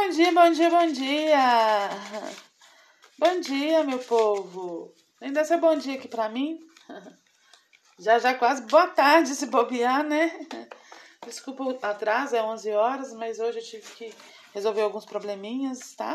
Bom dia, bom dia, bom dia! Bom dia, meu povo! Ainda é bom dia aqui para mim? Já, já quase boa tarde se bobear, né? Desculpa o atraso, é 11 horas, mas hoje eu tive que resolver alguns probleminhas, tá?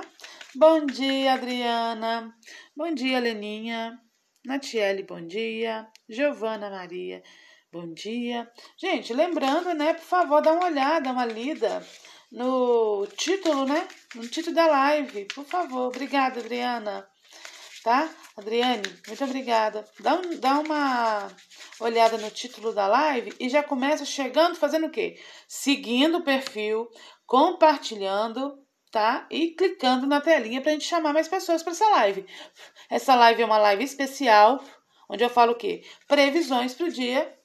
Bom dia, Adriana! Bom dia, Leninha! Natiele, bom dia! Giovana Maria, bom dia! Gente, lembrando, né, por favor, dá uma olhada, uma lida no título, né? No título da live. Por favor. Obrigada, Adriana. Tá? Adriane, muito obrigada. Dá, um, dá uma olhada no título da live e já começa chegando fazendo o quê? Seguindo o perfil, compartilhando, tá? E clicando na telinha para a gente chamar mais pessoas para essa live. Essa live é uma live especial, onde eu falo o quê? Previsões para o dia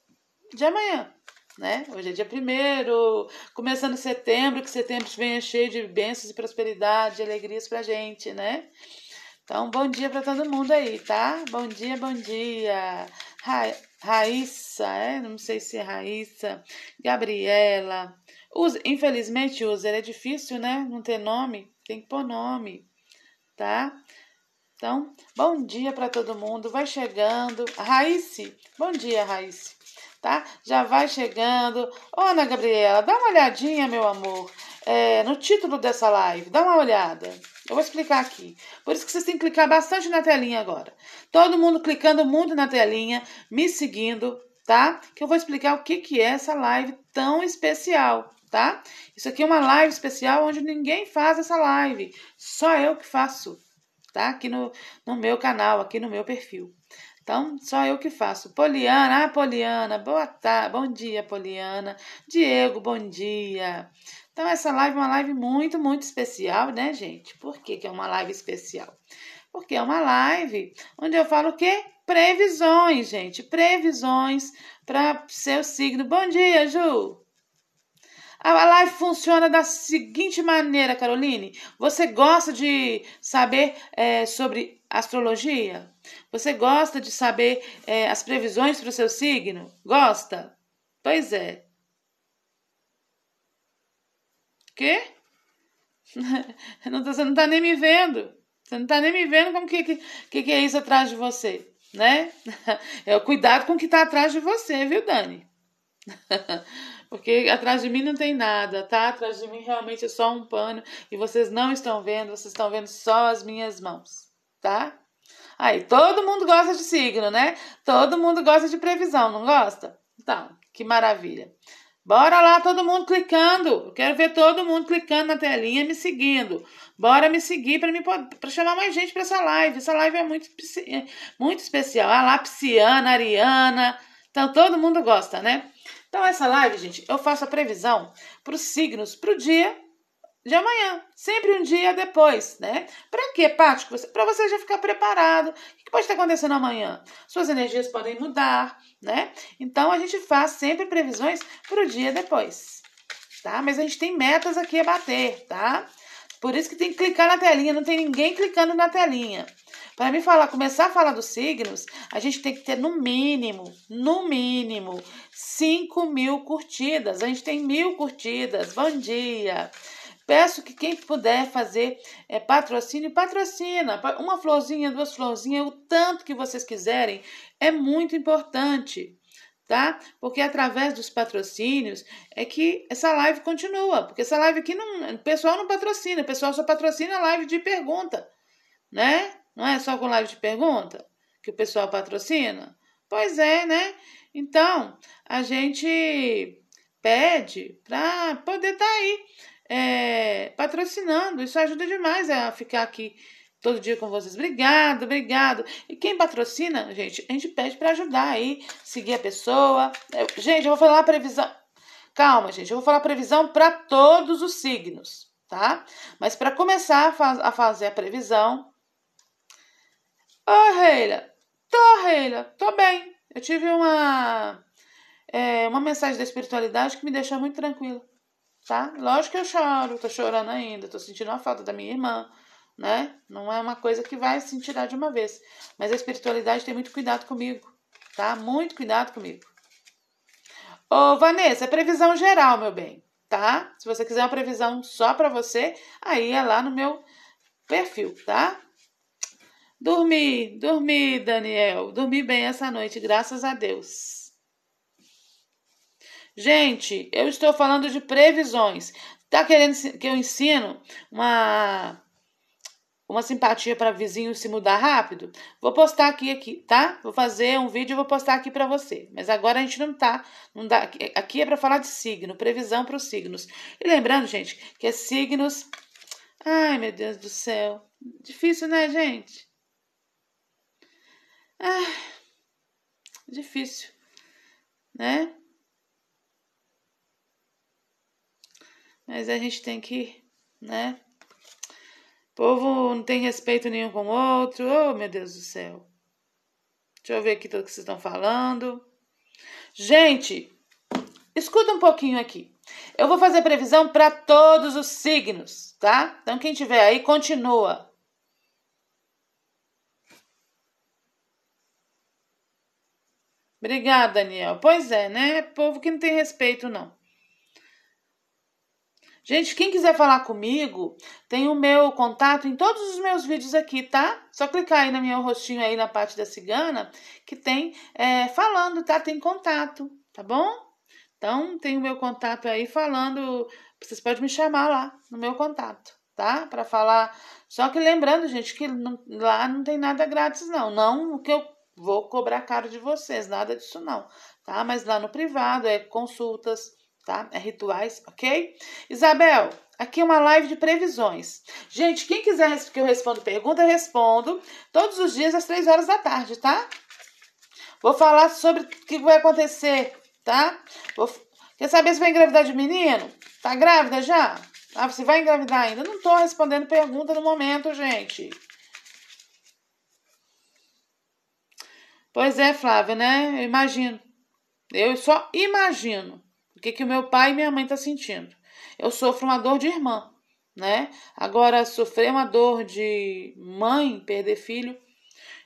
de amanhã né? Hoje é dia primeiro, começando setembro, que setembro venha cheio de bênçãos e prosperidade, de alegrias pra gente, né? Então, bom dia para todo mundo aí, tá? Bom dia, bom dia. Ra Raíssa, é? não sei se é Raíssa, Gabriela. infelizmente, user é difícil, né? Não ter nome, tem que pôr nome, tá? Então, bom dia para todo mundo. Vai chegando. Raíssa, bom dia, Raíssa tá? Já vai chegando. Ô, Ana Gabriela, dá uma olhadinha, meu amor, é, no título dessa live. Dá uma olhada. Eu vou explicar aqui. Por isso que vocês têm que clicar bastante na telinha agora. Todo mundo clicando muito na telinha, me seguindo, tá? Que eu vou explicar o que, que é essa live tão especial, tá? Isso aqui é uma live especial onde ninguém faz essa live. Só eu que faço, tá? Aqui no, no meu canal, aqui no meu perfil. Então, só eu que faço. Poliana, ah, Poliana, boa tarde, bom dia, Poliana. Diego, bom dia. Então, essa live é uma live muito, muito especial, né, gente? Por que, que é uma live especial? Porque é uma live onde eu falo o quê? Previsões, gente. Previsões para seu signo. Bom dia, Ju. A live funciona da seguinte maneira, Caroline. Você gosta de saber é, sobre astrologia? Você gosta de saber é, as previsões para o seu signo? Gosta? Pois é. Quê? Não tá, você não está nem me vendo. Você não está nem me vendo como que, que, que é isso atrás de você, né? É, o cuidado com o que está atrás de você, viu, Dani? Porque atrás de mim não tem nada, tá? Atrás de mim realmente é só um pano e vocês não estão vendo, vocês estão vendo só as minhas mãos tá? Aí, todo mundo gosta de signo, né? Todo mundo gosta de previsão, não gosta? Então, que maravilha. Bora lá, todo mundo clicando. Eu quero ver todo mundo clicando na telinha, me seguindo. Bora me seguir para me para chamar mais gente para essa live. Essa live é muito é muito especial. A Lapsiana, a Ariana. Então todo mundo gosta, né? Então essa live, gente, eu faço a previsão para os signos para o dia de amanhã, sempre um dia depois, né? Para quê, Paty? Para você já ficar preparado. O que pode estar acontecendo amanhã? Suas energias podem mudar, né? Então a gente faz sempre previsões para o dia depois, tá? Mas a gente tem metas aqui a bater, tá? Por isso que tem que clicar na telinha, não tem ninguém clicando na telinha. Para me falar, começar a falar dos signos, a gente tem que ter no mínimo, no mínimo, 5 mil curtidas. A gente tem mil curtidas. Bom dia! Peço que quem puder fazer é, patrocínio, patrocina. Uma florzinha, duas florzinhas, o tanto que vocês quiserem. É muito importante tá? Porque através dos patrocínios é que essa live continua, porque essa live aqui não, o pessoal não patrocina, o pessoal só patrocina a live de pergunta, né? Não é só com live de pergunta que o pessoal patrocina? Pois é, né? Então, a gente pede para poder estar tá aí é, patrocinando. Isso ajuda demais a ficar aqui todo dia com vocês. Obrigado, obrigado. E quem patrocina, gente, a gente pede para ajudar aí, seguir a pessoa. Eu, gente, eu vou falar a previsão. Calma, gente, eu vou falar a previsão para todos os signos, tá? Mas para começar a, faz, a, fazer a previsão. Ô, Reila, tô, Reila, tô bem. Eu tive uma, é, uma mensagem da espiritualidade que me deixou muito tranquila tá? Lógico que eu choro, tô chorando ainda, tô sentindo a falta da minha irmã, né? Não é uma coisa que vai se tirar de uma vez. Mas a espiritualidade tem muito cuidado comigo, tá? Muito cuidado comigo. Ô, Vanessa, é previsão geral, meu bem, tá? Se você quiser uma previsão só para você, aí é lá no meu perfil, tá? Dormi, dormi, Daniel. Dormi bem essa noite, graças a Deus. Gente, eu estou falando de previsões. Tá querendo que eu ensino uma uma simpatia para vizinho se mudar rápido? Vou postar aqui aqui, tá? Vou fazer um vídeo e vou postar aqui para você. Mas agora a gente não tá, não dá, aqui é para falar de signo, previsão para os signos. E lembrando, gente, que é signos Ai, meu Deus do céu. Difícil, né, gente? difícil, né? Mas a gente tem que, né? O povo não tem respeito nenhum com o outro. Oh, meu Deus do céu. Deixa eu ver aqui tudo que vocês estão falando. Gente, escuta um pouquinho aqui. Eu vou fazer previsão para todos os signos, tá? Então quem tiver aí continua. Obrigada, Daniel. Pois é, né? Povo que não tem respeito não. Gente, quem quiser falar comigo, tem o meu contato em todos os meus vídeos aqui, tá? Só clicar aí no meu rostinho aí na parte da cigana, que tem é, falando, tá? Tem contato, tá bom? Então, tem o meu contato aí falando, vocês podem me chamar lá no meu contato, tá? Para falar. Só que lembrando, gente, que não, lá não tem nada grátis, não. Não o que eu vou cobrar caro de vocês, nada disso não, tá? Mas lá no privado é consultas, tá? É rituais, ok? Isabel, aqui é uma live de previsões. Gente, quem quiser que eu responda pergunta, eu respondo todos os dias às três horas da tarde, tá? Vou falar sobre o que vai acontecer, tá? Vou... Quer saber se vai engravidar de menino? Tá grávida já? Ah, você vai engravidar ainda? Não tô respondendo pergunta no momento, gente. Pois é, Flávia, né? Eu imagino. Eu só imagino o que, que o meu pai e minha mãe estão tá sentindo. Eu sofro uma dor de irmã, né? Agora, sofrer uma dor de mãe, perder filho,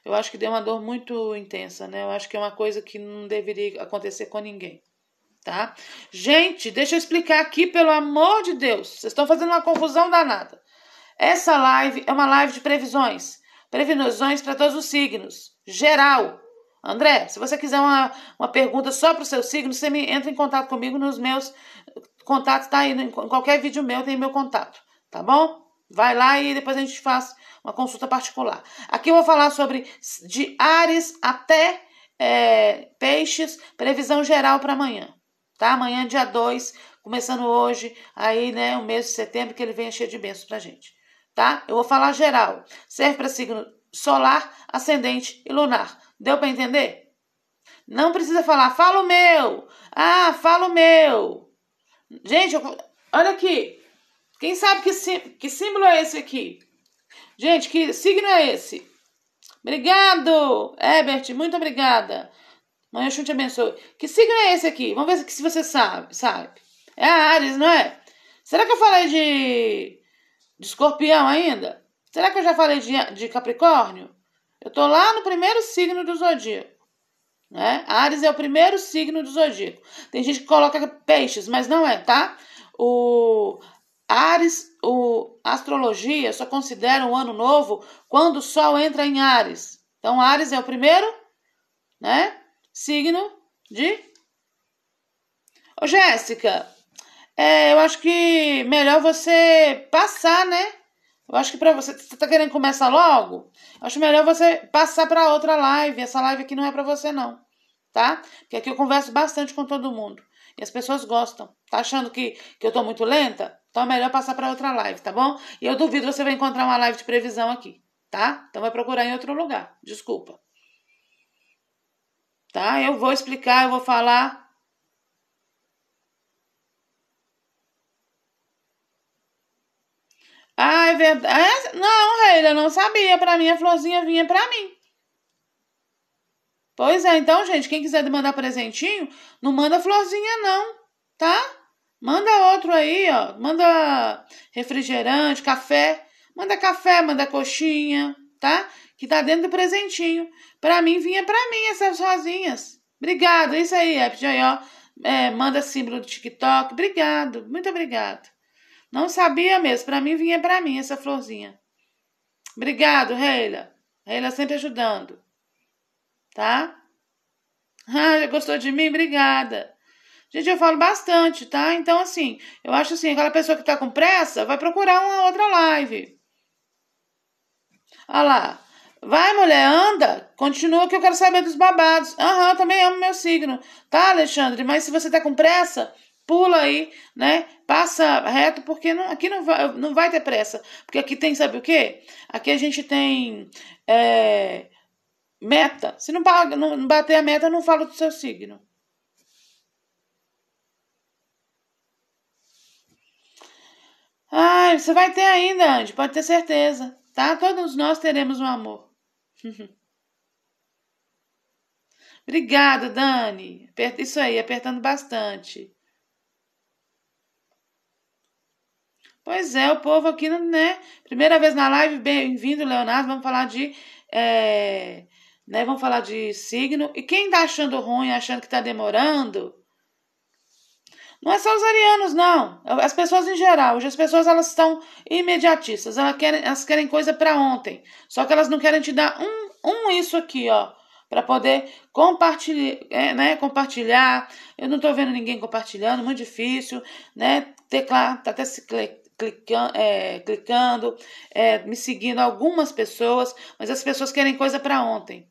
eu acho que deu uma dor muito intensa, né? Eu acho que é uma coisa que não deveria acontecer com ninguém, tá? Gente, deixa eu explicar aqui, pelo amor de Deus. Vocês estão fazendo uma confusão danada. Essa live é uma live de previsões. Previsões para todos os signos, geral. André, se você quiser uma, uma pergunta só para o seu signo, você me entra em contato comigo nos meus contatos, tá aí. Né, em qualquer vídeo meu tem meu contato, tá bom? Vai lá e depois a gente faz uma consulta particular. Aqui eu vou falar sobre de Ares até é, Peixes, previsão geral para amanhã, tá? Amanhã, é dia 2, começando hoje, aí, né, o mês de setembro, que ele vem é cheio de bênçãos para gente, tá? Eu vou falar geral. Serve para signo solar, ascendente e lunar. Deu para entender? Não precisa falar, fala o meu. Ah, fala o meu. Gente, eu, olha aqui. Quem sabe que, sim, que símbolo é esse aqui? Gente, que signo é esse? Obrigado, Herbert, muito obrigada. Mãe Oxum te abençoe. Que signo é esse aqui? Vamos ver se você sabe. sabe. É a Ares, não é? Será que eu falei de, de escorpião ainda? Será que eu já falei de, de Capricórnio? Eu estou lá no primeiro signo do zodíaco. Né? Ares é o primeiro signo do zodíaco. Tem gente que coloca peixes, mas não é, tá? O Ares, o astrologia só considera um ano novo quando o Sol entra em Ares. Então, Ares é o primeiro, né? Signo de. Ô, Jéssica, é, eu acho que melhor você passar, né? Eu acho que para você, você tá querendo começar logo? Eu acho melhor você passar para outra live. Essa live aqui não é para você não, tá? Porque aqui eu converso bastante com todo mundo e as pessoas gostam. Tá achando que, que eu tô muito lenta? Então é melhor passar para outra live, tá bom? E eu duvido você vai encontrar uma live de previsão aqui, tá? Então vai procurar em outro lugar. Desculpa. Tá? Eu vou explicar, eu vou falar Ah, é verdade. É? Não, Reila, eu não sabia. Para mim, a florzinha vinha para mim. Pois é, então, gente, quem quiser mandar presentinho, não manda florzinha, não, tá? Manda outro aí, ó. Manda refrigerante, café. Manda café, manda coxinha, tá? Que tá dentro do presentinho. Pra mim, vinha pra mim essas rosinhas. Obrigado, é isso aí, App ó. É, manda símbolo do TikTok. Obrigado, muito obrigado. Não sabia mesmo. Para mim, vinha para mim essa florzinha. Obrigado, Reila. Reila sempre ajudando. Tá? Ah, gostou de mim? Obrigada. Gente, eu falo bastante, tá? Então, assim, eu acho assim, aquela pessoa que tá com pressa vai procurar uma outra live. Olha lá. Vai, mulher, anda. Continua que eu quero saber dos babados. Aham, também amo meu signo. Tá, Alexandre? Mas se você tá com pressa, pula aí, né? Passa reto, porque não, aqui não vai, não vai ter pressa. Porque aqui tem, sabe o quê? Aqui a gente tem é, meta. Se não, paga, não bater a meta, não fala do seu signo. Ai, você vai ter ainda, Andy, pode ter certeza, tá? Todos nós teremos um amor. Obrigada, Dani. Isso aí, apertando bastante. Pois é, o povo aqui, né? Primeira vez na live, bem-vindo, Leonardo. Vamos falar de. É, né, vamos falar de signo. E quem tá achando ruim, achando que tá demorando, não é só os arianos, não. As pessoas em geral. Hoje as pessoas elas estão imediatistas. Elas querem, elas querem coisa para ontem. Só que elas não querem te dar um, um isso aqui, ó. Para poder compartilhar, é, né? Compartilhar. Eu não tô vendo ninguém compartilhando, muito difícil, né? Teclar, tá até se é, clicando, é, me seguindo algumas pessoas, mas as pessoas querem coisa para ontem.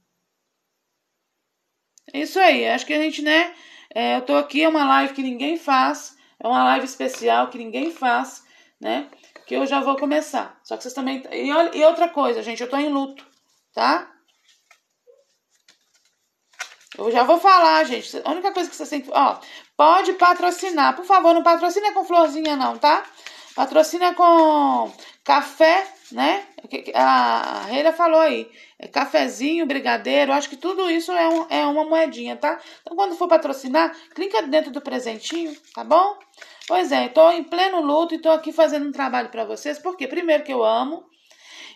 É isso aí, acho que a gente, né? É, eu tô aqui, é uma live que ninguém faz, é uma live especial que ninguém faz, né? Que eu já vou começar. Só que vocês também. E, olha, e outra coisa, gente, eu tô em luto, tá? Eu já vou falar, gente. A única coisa que vocês têm que. Ó, pode patrocinar. Por favor, não patrocina com florzinha, não, tá? Patrocina com café, né? A Reira falou aí. É cafezinho, brigadeiro, acho que tudo isso é, um, é uma moedinha, tá? Então, quando for patrocinar, clica dentro do presentinho, tá bom? Pois é, tô em pleno luto e estou aqui fazendo um trabalho para vocês, porque primeiro que eu amo,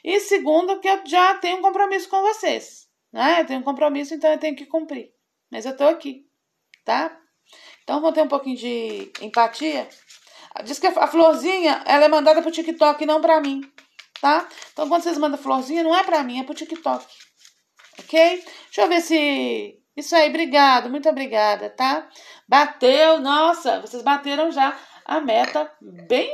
e segundo que eu já tenho um compromisso com vocês, né? Eu tenho um compromisso, então eu tenho que cumprir. Mas eu estou aqui, tá? Então, vão ter um pouquinho de empatia Diz que a florzinha, ela é mandada pro TikTok, não pra mim, tá? Então, quando vocês mandam florzinha, não é pra mim, é pro TikTok, ok? Deixa eu ver se... Isso aí, obrigado, muito obrigada, tá? Bateu, nossa, vocês bateram já a meta bem,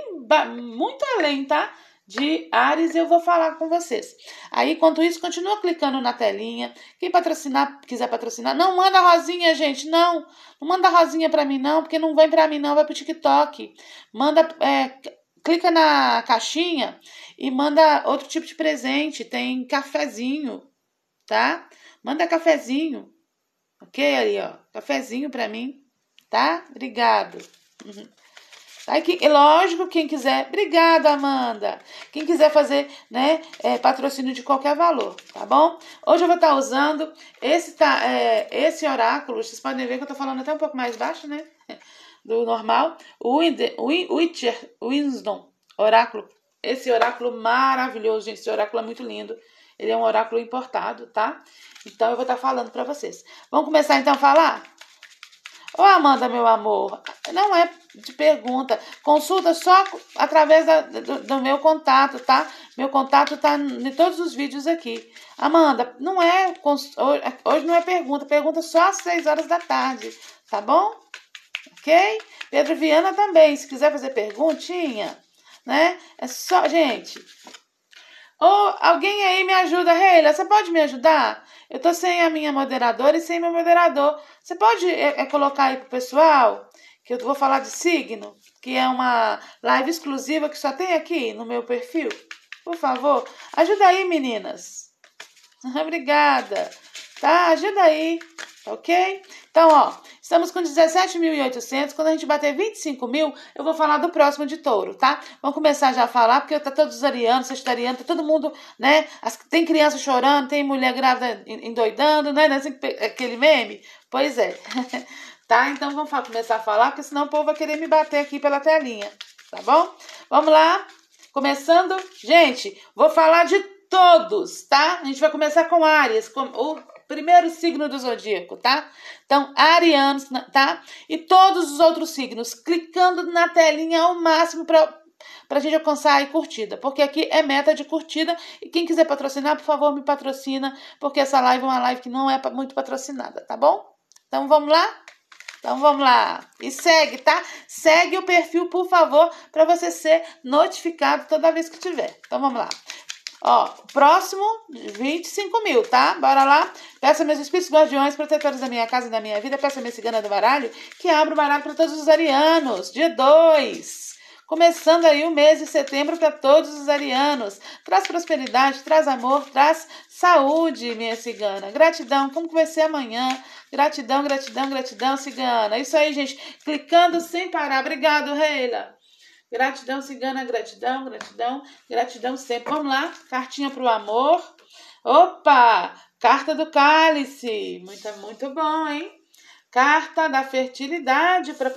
muito além, tá? de Ares, eu vou falar com vocês. Aí, enquanto isso, continua clicando na telinha. Quem patrocinar, quiser patrocinar, não manda rosinha, gente, não. Não manda rosinha para mim, não, porque não vem para mim, não, vai pro TikTok. Manda. É, clica na caixinha e manda outro tipo de presente. Tem cafezinho, tá? Manda cafezinho. Ok, aí, ó. Cafezinho pra mim, tá? Obrigado. Uhum. Aí, que, é lógico, quem quiser, obrigada, Amanda. Quem quiser fazer, né, é, patrocínio de qualquer valor, tá bom? Hoje eu vou estar tá usando esse, tá, é, esse oráculo. Vocês podem ver que eu tô falando até um pouco mais baixo, né? Do normal. O Witcher Winston, oráculo. Esse oráculo maravilhoso, gente. Esse oráculo é muito lindo. Ele é um oráculo importado, tá? Então eu vou estar tá falando para vocês. Vamos começar então a falar? Ô, oh, Amanda, meu amor, não é de pergunta. Consulta só através da, do, do, meu contato, tá? Meu contato tá em todos os vídeos aqui. Amanda, não é. Hoje não é pergunta. Pergunta só às seis horas da tarde, tá bom? Ok? Pedro Viana também. Se quiser fazer perguntinha, né? É só. Gente, oh, alguém aí me ajuda, Reila, você pode me ajudar? Eu tô sem a minha moderadora e sem meu moderador. Você pode é, é, colocar aí pro pessoal? Que eu vou falar de signo, que é uma live exclusiva que só tem aqui no meu perfil. Por favor, ajuda aí, meninas. Obrigada. Tá? Ajuda aí, tá ok? Então, ó, Estamos com 17.800. Quando a gente bater 25 mil, eu vou falar do próximo de touro, tá? Vamos começar já a falar, porque tá todos os arianos, sagitarianos, tá todo mundo, né? As, tem criança chorando, tem mulher grávida endoidando, né? Assim, aquele meme? Pois é. tá? Então vamos começar a falar, porque senão o povo vai querer me bater aqui pela telinha, tá bom? Vamos lá. Começando, gente, vou falar de todos, tá? A gente vai começar com Arias, Com, o Primeiro signo do zodíaco, tá? Então, arianos, tá? E todos os outros signos, clicando na telinha ao máximo para para a gente alcançar aí curtida, porque aqui é meta de curtida e quem quiser patrocinar, por favor, me patrocina, porque essa live é uma live que não é muito patrocinada, tá bom? Então vamos lá? Então vamos lá. E segue, tá? Segue o perfil, por favor, para você ser notificado toda vez que tiver. Então vamos lá. Ó, próximo, 25 mil, tá? Bora lá. Peça meus espíritos guardiões, protetores da minha casa e da minha vida. Peça minha cigana do baralho, que abra o baralho para todos os arianos. Dia 2. Começando aí o mês de setembro para todos os arianos. Traz prosperidade, traz amor, traz saúde, minha cigana. Gratidão, como que vai ser amanhã? Gratidão, gratidão, gratidão, cigana. Isso aí, gente. Clicando sem parar. Obrigado, Reila. Gratidão cigana, gratidão, gratidão, gratidão sempre. Vamos lá, cartinha para o amor. Opa! Carta do cálice. Muito, muito bom, hein? Carta da fertilidade para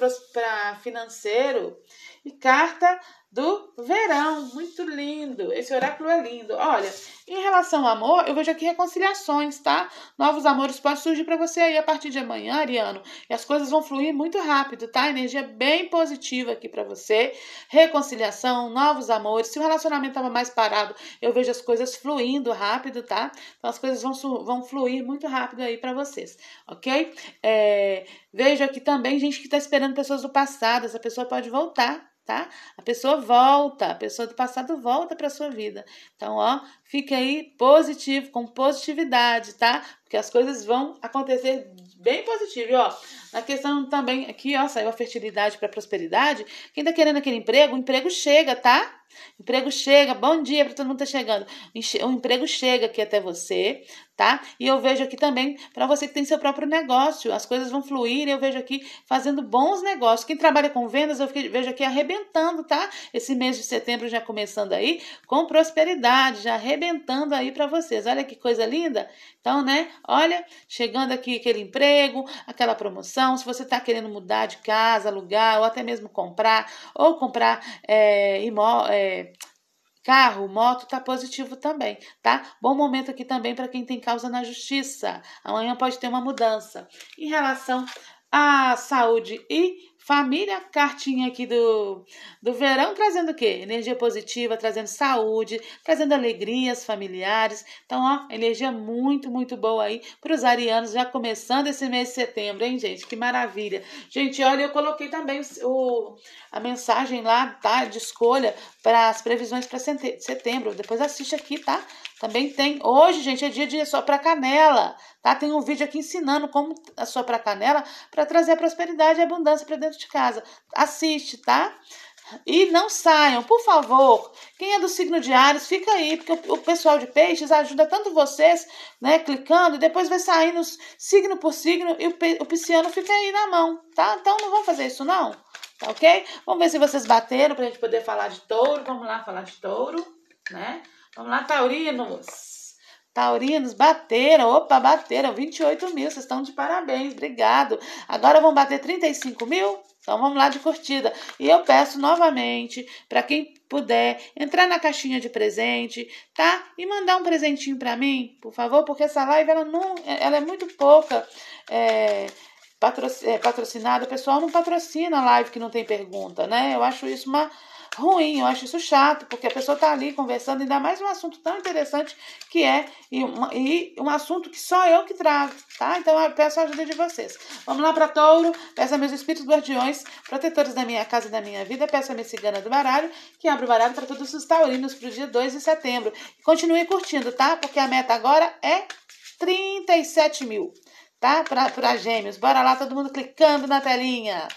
financeiro. E carta do verão. Muito lindo. Esse oráculo é lindo. Olha, em relação ao amor, eu vejo aqui reconciliações, tá? Novos amores podem surgir para você aí a partir de amanhã, Ariano. E as coisas vão fluir muito rápido, tá? Energia bem positiva aqui para você. Reconciliação, novos amores. Se o relacionamento tava mais parado, eu vejo as coisas fluindo rápido, tá? Então as coisas vão, vão fluir muito rápido aí para vocês, ok? É, vejo aqui também gente que tá esperando pessoas do passado. Essa pessoa pode voltar tá? A pessoa volta, a pessoa do passado volta para sua vida. Então, ó, fique aí positivo, com positividade, tá? Porque as coisas vão acontecer bem positivo, e, ó. A questão também, aqui, ó, saiu a fertilidade para prosperidade. Quem tá querendo aquele emprego, o emprego chega, tá? emprego chega, bom dia para todo mundo que tá chegando. O emprego chega aqui até você, tá? E eu vejo aqui também para você que tem seu próprio negócio, as coisas vão fluir. Eu vejo aqui fazendo bons negócios. Quem trabalha com vendas, eu vejo aqui arrebentando, tá? Esse mês de setembro já começando aí com prosperidade, já arrebentando aí para vocês. Olha que coisa linda. Então, né? Olha, chegando aqui aquele emprego, aquela promoção então, se você está querendo mudar de casa, alugar, ou até mesmo comprar, ou comprar é, imó, é, carro, moto, tá positivo também, tá? Bom momento aqui também para quem tem causa na justiça. Amanhã pode ter uma mudança. Em relação à saúde e Família Cartinha aqui do, do verão, trazendo o quê? Energia positiva, trazendo saúde, trazendo alegrias familiares. Então, ó, energia muito, muito boa aí para os arianos, já começando esse mês de setembro, hein, gente? Que maravilha. Gente, olha, eu coloquei também o, a mensagem lá, tá? De escolha para as previsões para setembro. Depois assiste aqui, tá? Também tem. Hoje, gente, é dia de assoprar canela, tá? Tem um vídeo aqui ensinando como assoprar canela para trazer a prosperidade e a abundância para dentro de casa. Assiste, tá? E não saiam, por favor. Quem é do signo de Ares, fica aí, porque o pessoal de peixes ajuda tanto vocês, né, clicando, e depois vai saindo signo por signo e o, o pisciano fica aí na mão, tá? Então não vão fazer isso não, tá ok? Vamos ver se vocês bateram pra gente poder falar de touro. Vamos lá falar de touro, né? Vamos lá, taurinos. Taurinos, bateram. Opa, bateram. 28 mil. Vocês estão de parabéns. Obrigado. Agora vão bater 35 mil? Então vamos lá de curtida. E eu peço novamente para quem puder entrar na caixinha de presente, tá? E mandar um presentinho para mim, por favor, porque essa live ela não, ela é muito pouca é, é patrocinada. O pessoal não patrocina live que não tem pergunta, né? Eu acho isso uma ruim, eu acho isso chato, porque a pessoa está ali conversando, ainda mais um assunto tão interessante que é, e, uma, e um assunto que só eu que trago, tá? Então eu peço a ajuda de vocês. Vamos lá para touro, peço a meus espíritos guardiões, protetores da minha casa e da minha vida, peço a minha cigana do baralho, que abre o baralho para todos os taurinos para o dia 2 de setembro. continue curtindo, tá? Porque a meta agora é 37 mil, tá? Para gêmeos. Bora lá, todo mundo clicando na telinha.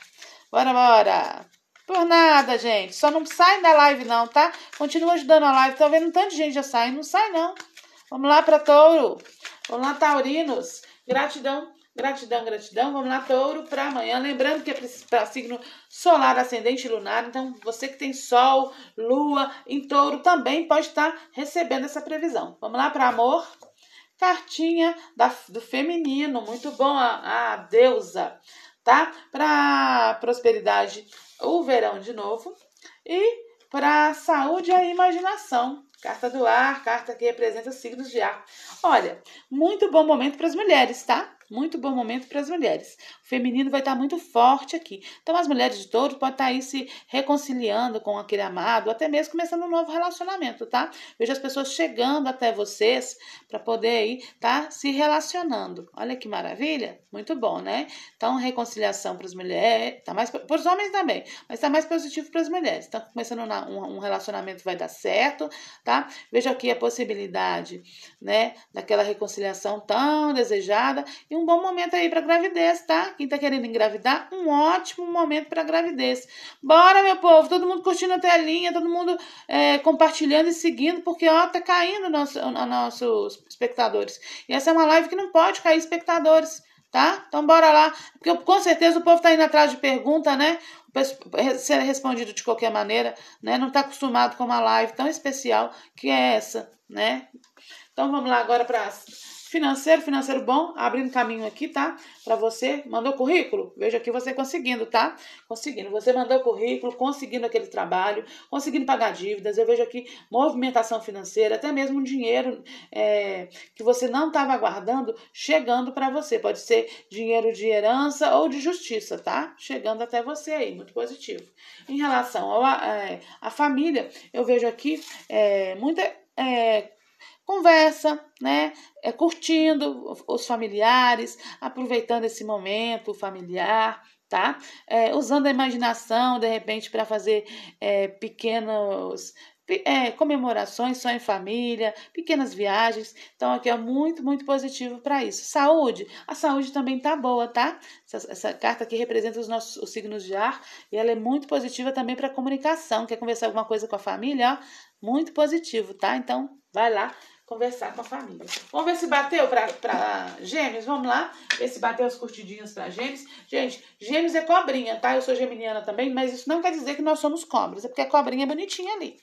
Bora, bora! Por nada, gente. Só não sai da live, não, tá? Continua ajudando a live. Tá vendo? Um tanto de gente já sai. Não sai, não. Vamos lá para Touro. Vamos lá, Taurinos. Gratidão, gratidão, gratidão. Vamos lá, Touro, para amanhã. Lembrando que é para signo solar, ascendente lunar. Então, você que tem Sol, Lua em Touro também pode estar tá recebendo essa previsão. Vamos lá para amor cartinha da, do feminino, muito bom a, a deusa, tá? Para prosperidade o verão de novo. E para a saúde e é a imaginação. Carta do ar, carta que representa os signos de ar. Olha, muito bom momento para as mulheres, tá? Muito bom momento para as mulheres. O feminino vai estar muito forte aqui. Então, as mulheres de touro podem estar aí se reconciliando com aquele amado, até mesmo começando um novo relacionamento, tá? Veja as pessoas chegando até vocês para poder aí tá se relacionando. Olha que maravilha. Muito bom, né? Então, reconciliação para as mulheres, tá mais para os homens também, mas está mais positivo para as mulheres. Então, começando um, um relacionamento vai dar certo, tá? Veja aqui a possibilidade, né, daquela reconciliação tão desejada e um bom momento aí para gravidez, tá? Quem tá querendo engravidar, um ótimo momento para gravidez. Bora, meu povo, todo mundo curtindo a telinha, todo mundo é, compartilhando e seguindo, porque ó, tá caindo nosso, nossos espectadores. E essa é uma live que não pode cair espectadores, tá? Então bora lá, porque com certeza o povo tá indo atrás de pergunta, né? Ser respondido de qualquer maneira, né? Não tá acostumado com uma live tão especial que é essa, né? Então vamos lá agora para financeiro, financeiro bom, abrindo caminho aqui, tá? Para você, mandou currículo? Veja aqui você conseguindo, tá? Conseguindo. Você mandou currículo, conseguindo aquele trabalho, conseguindo pagar dívidas. Eu vejo aqui movimentação financeira, até mesmo dinheiro é, que você não estava aguardando chegando para você. Pode ser dinheiro de herança ou de justiça, tá? Chegando até você aí, muito positivo. Em relação é, à é, família, eu vejo aqui é, muita. É, conversa, né? É, curtindo os familiares, aproveitando esse momento familiar, tá? É, usando a imaginação, de repente, para fazer é, pequenos. É, comemorações só em família, pequenas viagens. Então, aqui é muito, muito positivo para isso. Saúde, a saúde também tá boa, tá? Essa, essa, carta aqui representa os nossos os signos de ar e ela é muito positiva também para comunicação. Quer conversar alguma coisa com a família? Ó, muito positivo, tá? Então, vai lá, conversar com a família. Vamos ver se bateu para gêmeos. Vamos lá, ver se bateu as curtidinhas para gêmeos. Gente, gêmeos é cobrinha, tá? Eu sou geminiana também, mas isso não quer dizer que nós somos cobras. É porque a cobrinha é bonitinha ali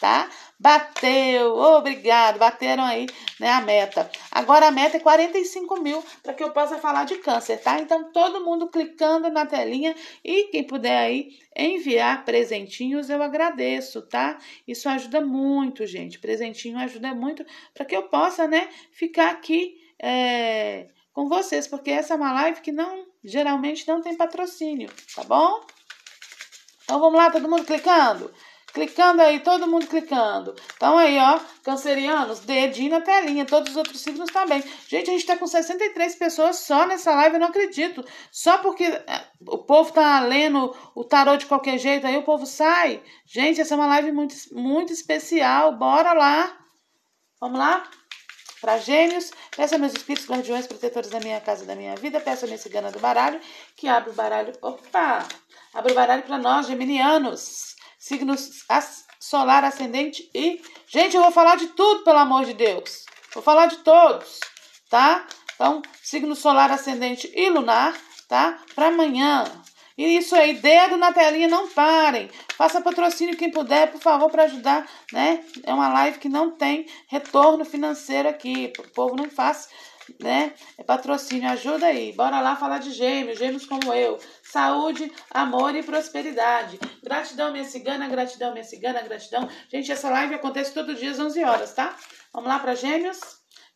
tá? Bateu, obrigado, bateram aí né, a meta. Agora a meta é 45 mil para que eu possa falar de câncer, tá? Então todo mundo clicando na telinha e quem puder aí enviar presentinhos, eu agradeço, tá? Isso ajuda muito, gente. Presentinho ajuda muito para que eu possa, né, ficar aqui é, com vocês, porque essa é uma live que não geralmente não tem patrocínio, tá bom? Então vamos lá, todo mundo clicando. Clicando aí, todo mundo clicando. Então aí, ó, cancerianos, dedinho na telinha, todos os outros signos também. Gente, a gente tá com 63 pessoas só nessa live, eu não acredito. Só porque é, o povo tá lendo o tarô de qualquer jeito, aí o povo sai. Gente, essa é uma live muito, muito especial, bora lá. Vamos lá? para gêmeos, peço a meus espíritos guardiões, protetores da minha casa da minha vida, peço a minha cigana do baralho, que abre o baralho, opa, abre o baralho para nós, geminianos signo solar ascendente e. Gente, eu vou falar de tudo, pelo amor de Deus. Vou falar de todos, tá? Então, signo solar ascendente e lunar, tá? Para amanhã. E isso aí, dedo na telinha, não parem. Faça patrocínio quem puder, por favor, para ajudar, né? É uma live que não tem retorno financeiro aqui. O povo não faz né? É patrocínio, ajuda aí. Bora lá falar de gêmeos, gêmeos como eu. Saúde, amor e prosperidade. Gratidão, minha cigana, gratidão, minha cigana, gratidão. Gente, essa live acontece todo dia às 11 horas, tá? Vamos lá para gêmeos?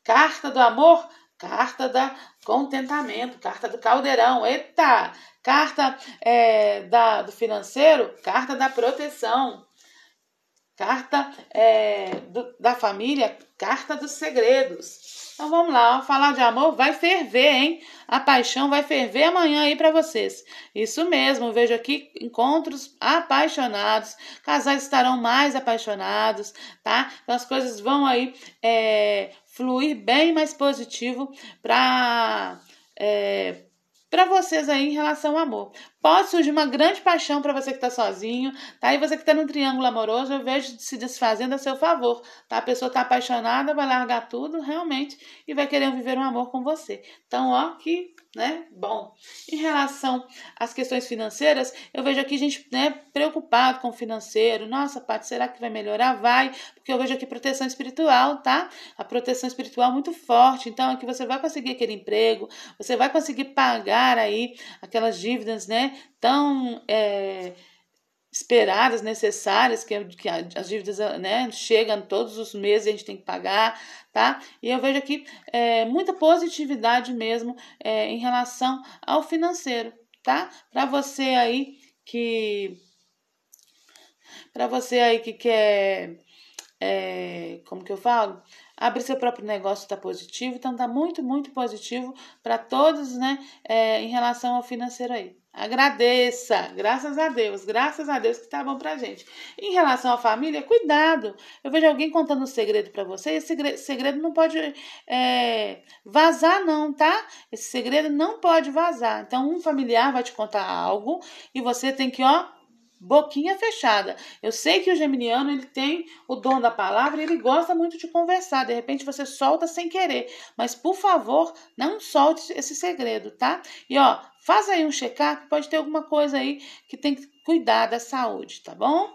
Carta do amor, carta da contentamento, carta do caldeirão, eita! Carta é, da, do financeiro, carta da proteção. Carta é, do, da família, carta dos segredos. Então vamos lá, falar de amor vai ferver, hein? A paixão vai ferver amanhã aí para vocês. Isso mesmo, vejo aqui encontros apaixonados, casais estarão mais apaixonados, tá? Então as coisas vão aí é, fluir bem mais positivo para é, para vocês aí em relação ao amor. Pode surgir uma grande paixão para você que está sozinho, tá? E você que está num triângulo amoroso, eu vejo se desfazendo a seu favor, tá? A pessoa está apaixonada, vai largar tudo, realmente, e vai querer viver um amor com você. Então, ó, que, né, bom. Em relação às questões financeiras, eu vejo aqui gente, né, preocupado com o financeiro. Nossa, parte será que vai melhorar? Vai, porque eu vejo aqui proteção espiritual, tá? A proteção espiritual muito forte. Então, aqui você vai conseguir aquele emprego, você vai conseguir pagar aí aquelas dívidas, né? tão é, esperadas, necessárias, que, que as dívidas né, chegam todos os meses e a gente tem que pagar, tá? E eu vejo aqui é, muita positividade mesmo é, em relação ao financeiro, tá? Para você aí que. Para você aí que quer. É, como que eu falo? abre seu próprio negócio está positivo, então está muito, muito positivo para todos, né, é, em relação ao financeiro aí. Agradeça, graças a Deus, graças a Deus que tá bom pra gente. Em relação à família, cuidado. Eu vejo alguém contando um segredo para você, esse segredo, segredo não pode é, vazar, não, tá? Esse segredo não pode vazar. Então, um familiar vai te contar algo e você tem que, ó, boquinha fechada. Eu sei que o geminiano ele tem o dom da palavra, ele gosta muito de conversar. De repente você solta sem querer, mas por favor não solte esse segredo, tá? E ó, faz aí um check-up, pode ter alguma coisa aí que tem que cuidar da saúde, tá bom?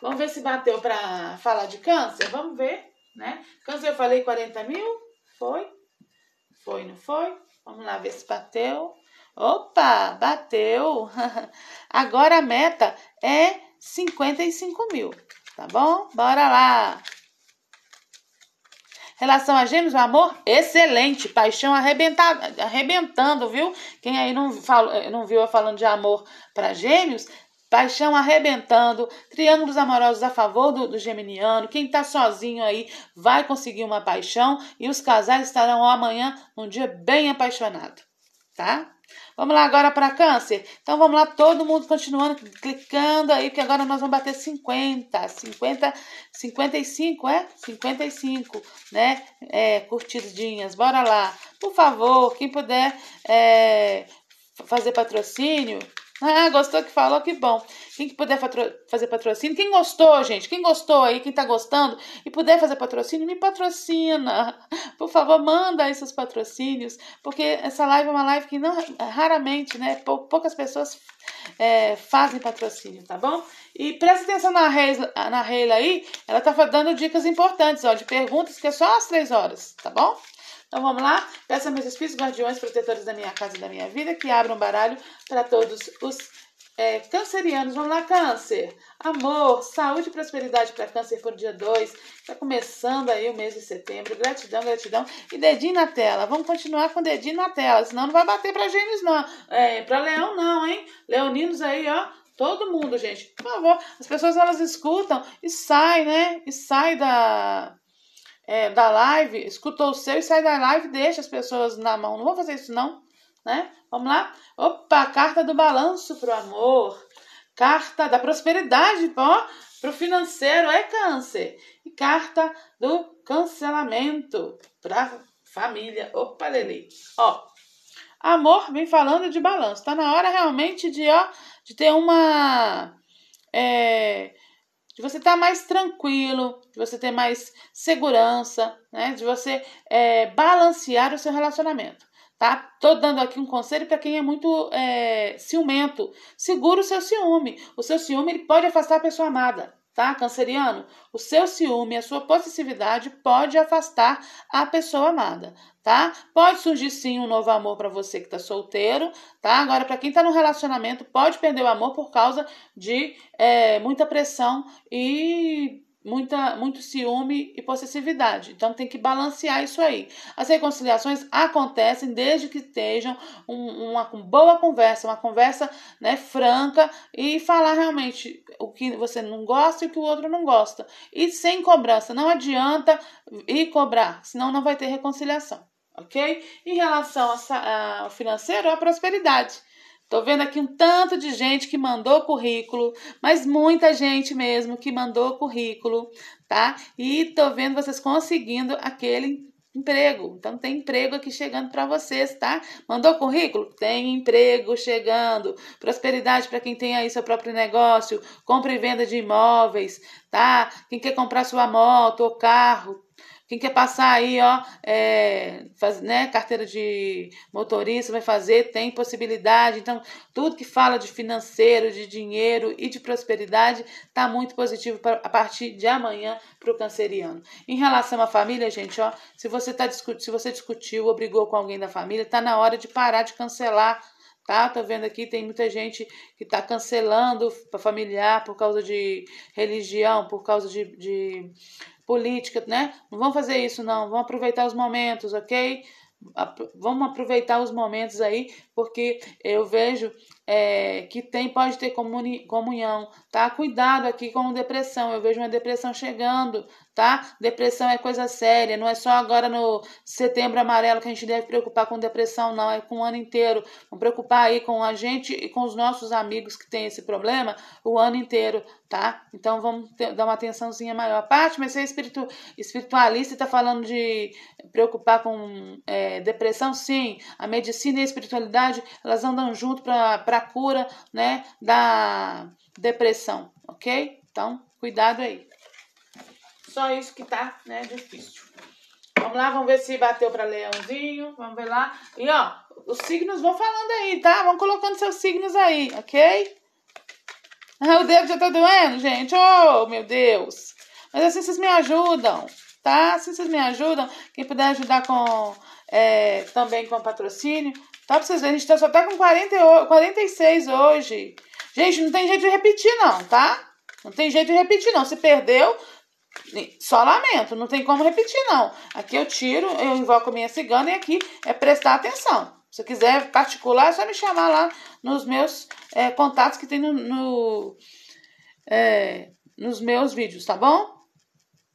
Vamos ver se bateu para falar de câncer. Vamos ver, né? Câncer eu falei 40 mil, foi? Foi, não foi? Vamos lá ver se bateu. Opa, bateu! Agora a meta é 55 mil, tá bom? Bora lá! Relação a gêmeos, o amor, excelente. Paixão arrebentando, viu? Quem aí não, falou, eh, não viu eu falando de amor para gêmeos, paixão arrebentando, triângulos amorosos a favor do, do geminiano, quem está sozinho aí vai conseguir uma paixão e os casais estarão amanhã num dia bem apaixonado tá? Vamos lá agora para câncer. Então vamos lá, todo mundo continuando, clicando aí, que agora nós vamos bater 50, 50, 55, é? 55, né? É, curtidinhas, bora lá. Por favor, quem puder é, fazer patrocínio, ah, gostou que falou? Que bom. Quem que puder fazer patrocínio, quem gostou, gente, quem gostou aí, quem tá gostando e puder fazer patrocínio, me patrocina. Por favor, manda aí seus patrocínios, porque essa live é uma live que não raramente, né, poucas pessoas é, fazem patrocínio, tá bom? E presta atenção na Reila, na aí, ela tá dando dicas importantes, ó, de perguntas que é só às três horas, tá bom? Então vamos lá? Peço a meus espíritos guardiões, protetores da minha casa e da minha vida, que abram baralho para todos os é, cancerianos. Vamos lá, câncer. Amor, saúde e prosperidade para câncer por dia 2. Está começando aí o mês de setembro. Gratidão, gratidão. E dedinho na tela. Vamos continuar com dedinho na tela, senão não vai bater para gêmeos, não. É, para leão, não, hein? Leoninos aí, ó. Todo mundo, gente, por favor. As pessoas elas escutam e saem, né? E saem da, é, da live, escutou o seu e sai da live, deixa as pessoas na mão. Não vou fazer isso, não, né? Vamos lá? Opa, carta do balanço pro amor, carta da prosperidade, ó, pro financeiro, é câncer. E carta do cancelamento pra família. Opa, Lele. Ó, amor vem falando de balanço. Tá na hora realmente de, ó, de ter uma. É, de você estar tá mais tranquilo, de você ter mais segurança, né? De você é, balancear o seu relacionamento, tá? Tô dando aqui um conselho para quem é muito é, ciumento. Segura o seu ciúme. O seu ciúme ele pode afastar a pessoa amada tá, canceriano? O seu ciúme, a sua possessividade pode afastar a pessoa amada, tá? Pode surgir sim um novo amor para você que tá solteiro, tá? Agora, para quem tá num relacionamento, pode perder o amor por causa de é, muita pressão e muita, muito ciúme e possessividade. Então tem que balancear isso aí. As reconciliações acontecem desde que estejam um, uma boa conversa, uma conversa né, franca e falar realmente o que você não gosta e o que o outro não gosta. E sem cobrança, não adianta ir cobrar, senão não vai ter reconciliação. Ok? Em relação ao financeiro, a prosperidade. Tô vendo aqui um tanto de gente que mandou currículo, mas muita gente mesmo que mandou currículo, tá? E tô vendo vocês conseguindo aquele emprego. Então tem emprego aqui chegando para vocês, tá? Mandou currículo? Tem emprego chegando. Prosperidade para quem tem aí seu próprio negócio, compra e venda de imóveis, tá? Quem quer comprar sua moto ou carro, quem quer passar aí, ó, é, faz, né, carteira de motorista, vai fazer, tem possibilidade. Então, tudo que fala de financeiro, de dinheiro e de prosperidade tá muito positivo pra, a partir de amanhã para o canceriano. Em relação à família, gente, ó, se você tá se você discutiu obrigou brigou com alguém da família, tá na hora de parar de cancelar tá? Tô vendo aqui tem muita gente que tá cancelando para familiar por causa de religião, por causa de, de política, né? Não vamos fazer isso, não. Vamos aproveitar os momentos, ok? Vamos aproveitar os momentos aí, porque eu vejo é, que tem, pode ter comuni, comunhão, tá? Cuidado aqui com depressão. Eu vejo uma depressão chegando tá? Depressão é coisa séria, não é só agora no setembro amarelo que a gente deve preocupar com depressão, não, é com o ano inteiro. Vamos preocupar aí com a gente e com os nossos amigos que têm esse problema o ano inteiro, tá? Então vamos ter, dar uma atençãozinha maior. Parte, mas você é espiritu, espiritualista e tá falando de preocupar com é, depressão, sim. A medicina e a espiritualidade, elas andam junto para cura, né, da depressão, ok? Então, cuidado aí. Só isso que tá, né, difícil. Vamos lá, vamos ver se bateu para leãozinho. Vamos ver lá. E ó, os signos vão falando aí, tá? Vão colocando seus signos aí, ok? O dedo já tá doendo, gente. Oh, meu Deus. Mas assim vocês me ajudam, tá? Assim vocês me ajudam. Quem puder ajudar com é, também com patrocínio, tá? Pra vocês verem, a gente tá, só tá com 40, 46 hoje. Gente, não tem jeito de repetir, não, tá? Não tem jeito de repetir, não. Se perdeu, só lamento, não tem como repetir, não. Aqui eu tiro, eu invoco minha cigana e aqui é prestar atenção. Se quiser particular, é só me chamar lá nos meus é, contatos que tem no, no é, nos meus vídeos, tá bom?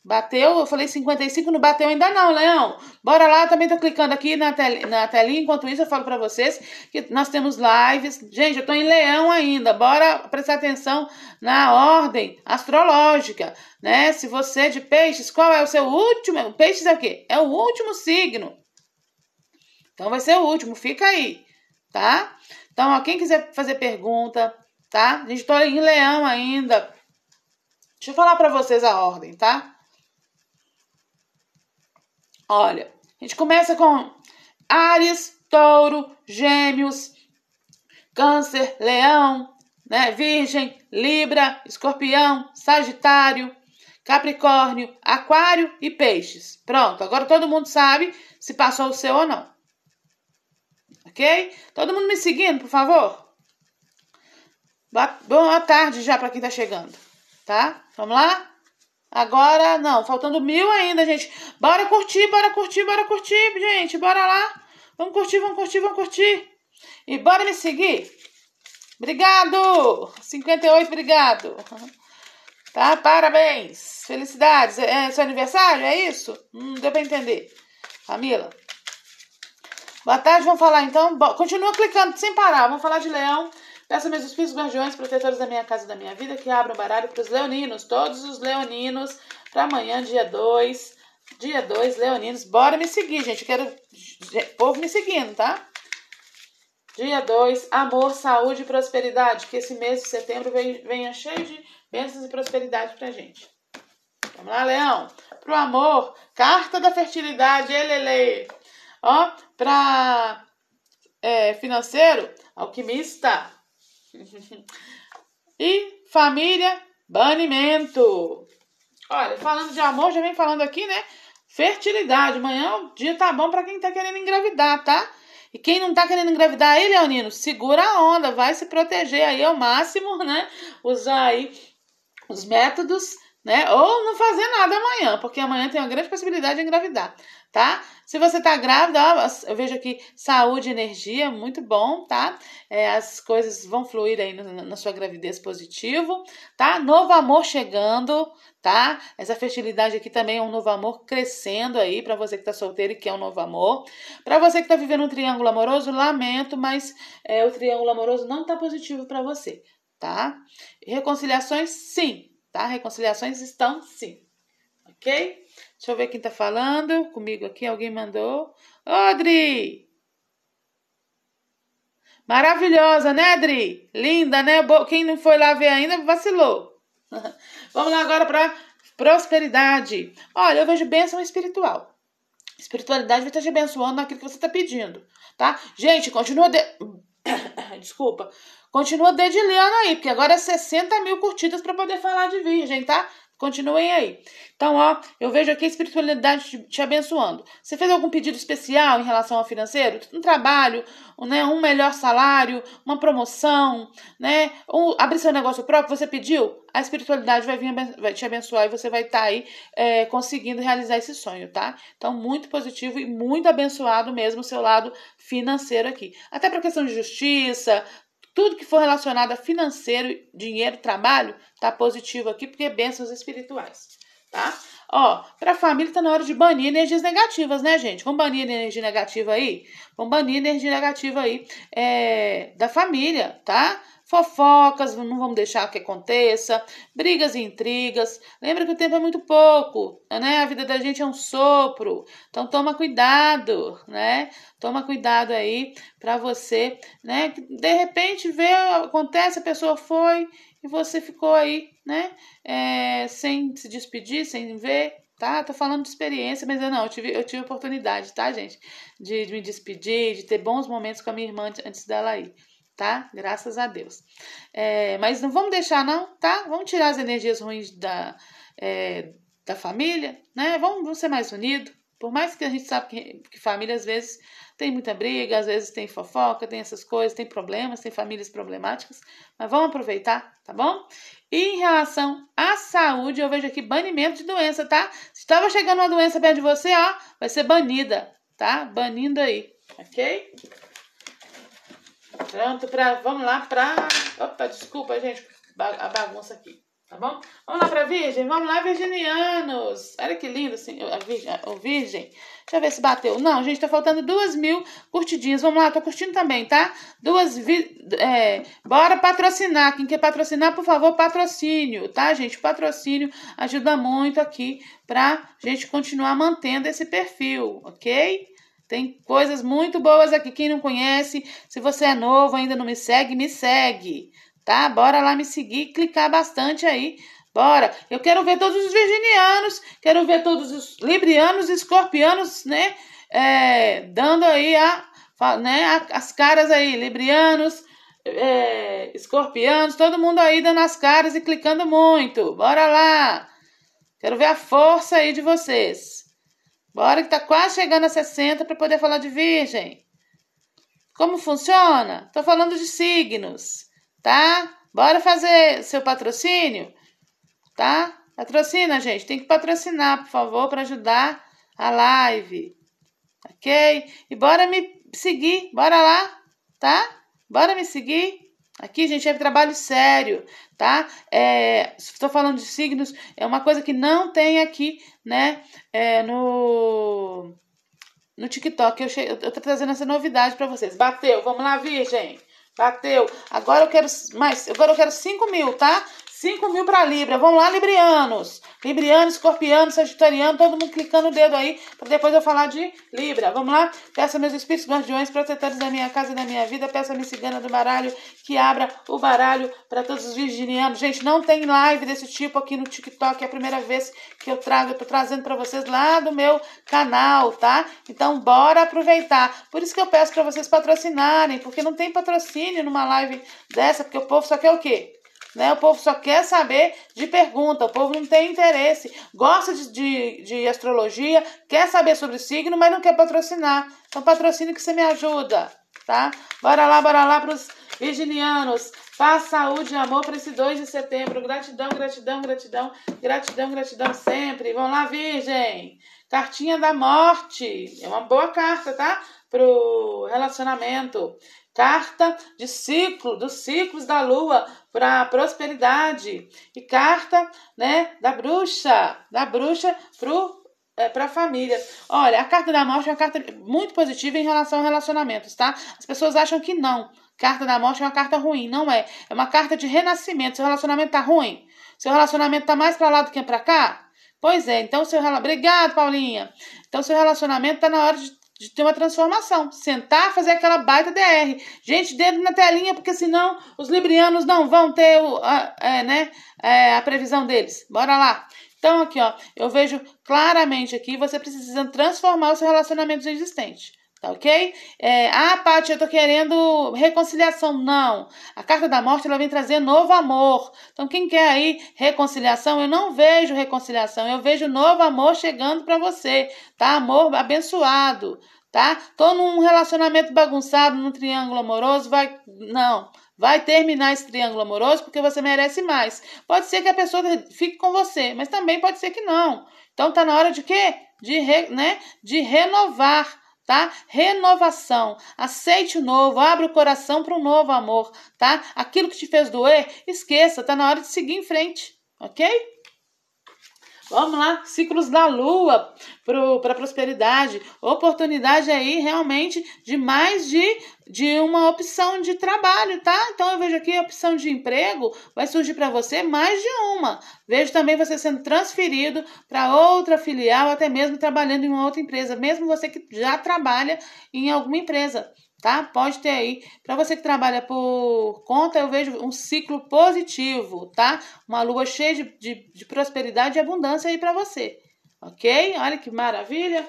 Bateu? Eu falei 55, não bateu ainda não, Leão. Bora lá, também tô clicando aqui na, tel na telinha. Enquanto isso, eu falo para vocês que nós temos lives. Gente, eu tô em Leão ainda. Bora prestar atenção na ordem astrológica, né? Se você é de peixes, qual é o seu último? Peixes é o quê? É o último signo. Então vai ser o último, fica aí, tá? Então, ó, quem quiser fazer pergunta, tá? A gente tô em Leão ainda. Deixa eu falar para vocês a ordem, tá? Olha, a gente começa com Ares, Touro, Gêmeos, Câncer, Leão, né? Virgem, Libra, Escorpião, Sagitário, Capricórnio, Aquário e Peixes. Pronto, agora todo mundo sabe se passou o seu ou não. Ok? Todo mundo me seguindo, por favor? Boa, boa tarde já para quem está chegando, tá? Vamos lá? Agora, não, faltando mil ainda, gente. Bora curtir, bora curtir, bora curtir, gente. Bora lá. Vamos curtir, vamos curtir, vamos curtir. E bora me seguir. Obrigado! 58, obrigado. Tá? Parabéns. Felicidades. É, é seu aniversário? É isso? Não hum, deu pra entender. Camila. Boa tarde, vamos falar então. Bo Continua clicando sem parar. Vamos falar de leão. Peço meus espíritos guardiões, protetores da minha casa e da minha vida, que abram baralho para os leoninos, todos os leoninos, para amanhã, dia 2. Dia 2, leoninos. Bora me seguir, gente. Quero povo me seguindo, tá? Dia 2, amor, saúde e prosperidade. Que esse mês de setembro venha cheio de bênçãos e prosperidade pra gente. Vamos lá, leão. Pro amor, carta da fertilidade, elele. Ó, pra é, financeiro, alquimista. E família, banimento. Olha, falando de amor, já vem falando aqui, né? Fertilidade. Amanhã o é dia tá bom para quem tá querendo engravidar, tá? E quem não tá querendo engravidar aí, Leonino, segura a onda, vai se proteger aí ao máximo, né? Usar aí os métodos né? Ou não fazer nada amanhã, porque amanhã tem uma grande possibilidade de engravidar, tá? Se você tá grávida, ó, eu vejo aqui saúde, energia, muito bom, tá? É, as coisas vão fluir aí no, na sua gravidez positivo, tá? Novo amor chegando, tá? Essa fertilidade aqui também é um novo amor crescendo aí para você que tá solteiro e quer um novo amor. Para você que tá vivendo um triângulo amoroso, lamento, mas é, o triângulo amoroso não tá positivo para você, tá? Reconciliações, sim, tá? Reconciliações estão sim, ok? Deixa eu ver quem tá falando comigo aqui. Alguém mandou. Odri! Maravilhosa, né, Adri? Linda, né? Quem não foi lá ver ainda vacilou. Vamos lá agora para prosperidade. Olha, eu vejo bênção espiritual. Espiritualidade vai estar te abençoando naquilo que você está pedindo, tá? Gente, continua. De... Desculpa. Continua dedilhando aí, porque agora é 60 mil curtidas para poder falar de virgem, tá? Continuem aí. Então, ó, eu vejo aqui a espiritualidade te, abençoando. Você fez algum pedido especial em relação ao financeiro? Um trabalho, né, um melhor salário, uma promoção, né? abre abrir seu negócio próprio, você pediu? A espiritualidade vai vir vai te abençoar e você vai estar tá aí é, conseguindo realizar esse sonho, tá? Então, muito positivo e muito abençoado mesmo o seu lado financeiro aqui. Até para questão de justiça, tudo que for relacionado a financeiro, dinheiro, trabalho, tá positivo aqui, porque é bênçãos espirituais, tá? Ó, pra família tá na hora de banir energias negativas, né, gente? Vamos banir energia negativa aí? Vamos banir energia negativa aí é, da família, tá? Fofocas, não vamos deixar que aconteça, brigas e intrigas. Lembra que o tempo é muito pouco, né? A vida da gente é um sopro. Então toma cuidado, né? Toma cuidado aí para você, né? De repente vê, acontece, a pessoa foi e você ficou aí, né? É, sem se despedir, sem ver, tá? Tô falando de experiência, mas eu não, eu tive, eu tive oportunidade, tá, gente? De, de me despedir, de ter bons momentos com a minha irmã antes dela ir tá? Graças a Deus. É, mas não vamos deixar, não, tá? Vamos tirar as energias ruins da, é, da família, né? Vamos, vamos ser mais unidos. Por mais que a gente sabe que, que família às vezes tem muita briga, às vezes tem fofoca, tem essas coisas, tem problemas, tem famílias problemáticas, mas vamos aproveitar, tá bom? E em relação à saúde, eu vejo aqui banimento de doença, tá? Se estava chegando uma doença perto de você, ó, vai ser banida, tá? Banindo aí, ok? Pronto, pra, vamos lá pra... Opa, desculpa, gente, a bagunça aqui, tá bom? Vamos lá pra Virgem? Vamos lá, virginianos! Olha que lindo, assim, a Virgem, a, Virgem. Deixa eu ver se bateu. Não, gente, tá faltando duas mil curtidinhas. Vamos lá, tô curtindo também, tá? Duas... Vi, é, bora patrocinar. Quem quer patrocinar, por favor, patrocínio, tá, gente? Patrocínio ajuda muito aqui pra gente continuar mantendo esse perfil, ok? Tem coisas muito boas aqui. Quem não conhece, se você é novo, ainda não me segue, me segue, tá? Bora lá me seguir, clicar bastante aí. Bora! Eu quero ver todos os virginianos, quero ver todos os librianos, escorpianos, né? É, dando aí a, né, as caras aí, librianos, é, escorpianos, todo mundo aí dando as caras e clicando muito. Bora lá! Quero ver a força aí de vocês. Bora que tá quase chegando a 60 para poder falar de virgem. Como funciona? Tô falando de signos, tá? Bora fazer seu patrocínio, tá? Patrocina, gente. Tem que patrocinar, por favor, para ajudar a live. Ok? E bora me seguir. Bora lá, tá? Bora me seguir. Aqui, gente, é trabalho sério, tá? É, estou falando de signos, é uma coisa que não tem aqui, né? É, no, no TikTok. Eu, estou eu trazendo essa novidade para vocês. Bateu, vamos lá, Virgem. Bateu. Agora eu quero mais. Agora eu quero 5 mil, tá? 5 mil para Libra. Vamos lá, Librianos. Librianos, Escorpiano, Sagitariano, todo mundo clicando o dedo aí para depois eu falar de Libra. Vamos lá? Peça meus espíritos guardiões, protetores da minha casa e da minha vida. Peça a minha cigana do baralho que abra o baralho para todos os virginianos. Gente, não tem live desse tipo aqui no TikTok. É a primeira vez que eu trago. Eu tô trazendo para vocês lá do meu canal, tá? Então, bora aproveitar. Por isso que eu peço para vocês patrocinarem, porque não tem patrocínio numa live dessa, porque o povo só quer o quê? Né? O povo só quer saber de pergunta, o povo não tem interesse. Gosta de, de, de astrologia, quer saber sobre signo, mas não quer patrocinar. Então patrocina que você me ajuda, tá? Bora lá, bora lá para os virginianos. Paz, saúde e amor para esse 2 de setembro. Gratidão, gratidão, gratidão, gratidão, gratidão sempre. Vamos lá, virgem. Cartinha da morte. É uma boa carta, tá? Pro relacionamento. Carta de ciclo, dos ciclos da lua para a prosperidade. E carta, né, da bruxa, da bruxa pro é, para a família. Olha, a carta da morte é uma carta muito positiva em relação a relacionamentos, tá? As pessoas acham que não. Carta da morte é uma carta ruim, não é. É uma carta de renascimento. Seu relacionamento tá ruim? Seu relacionamento tá mais para lá do que para cá? Pois é, então seu relacionamento. Obrigado, Paulinha. Então seu relacionamento tá na hora de de ter uma transformação. Sentar, fazer aquela baita DR. Gente, dentro na telinha, porque senão os librianos não vão ter o, a, é, né, é, a previsão deles. Bora lá. Então, aqui, ó, eu vejo claramente aqui você precisando transformar os relacionamentos existentes. Tá ok? É, ah, Paty, eu tô querendo reconciliação. Não. A carta da morte ela vem trazer novo amor. Então, quem quer aí reconciliação, eu não vejo reconciliação. Eu vejo novo amor chegando para você. Tá? Amor abençoado. Tá? Tô num relacionamento bagunçado, num triângulo amoroso. Vai. Não. Vai terminar esse triângulo amoroso porque você merece mais. Pode ser que a pessoa fique com você, mas também pode ser que não. Então tá na hora de quê? De, re, né? de renovar tá? Renovação. Aceite o novo, abre o coração para um novo amor, tá? Aquilo que te fez doer, esqueça, tá na hora de seguir em frente, ok? Vamos lá, ciclos da lua para a prosperidade. Oportunidade aí realmente de mais de, de uma opção de trabalho, tá? Então eu vejo aqui a opção de emprego vai surgir para você mais de uma. Vejo também você sendo transferido para outra filial, até mesmo trabalhando em uma outra empresa, mesmo você que já trabalha em alguma empresa tá? Pode ter aí. Para você que trabalha por conta, eu vejo um ciclo positivo, tá? Uma lua cheia de, de, de prosperidade e abundância aí para você, ok? Olha que maravilha!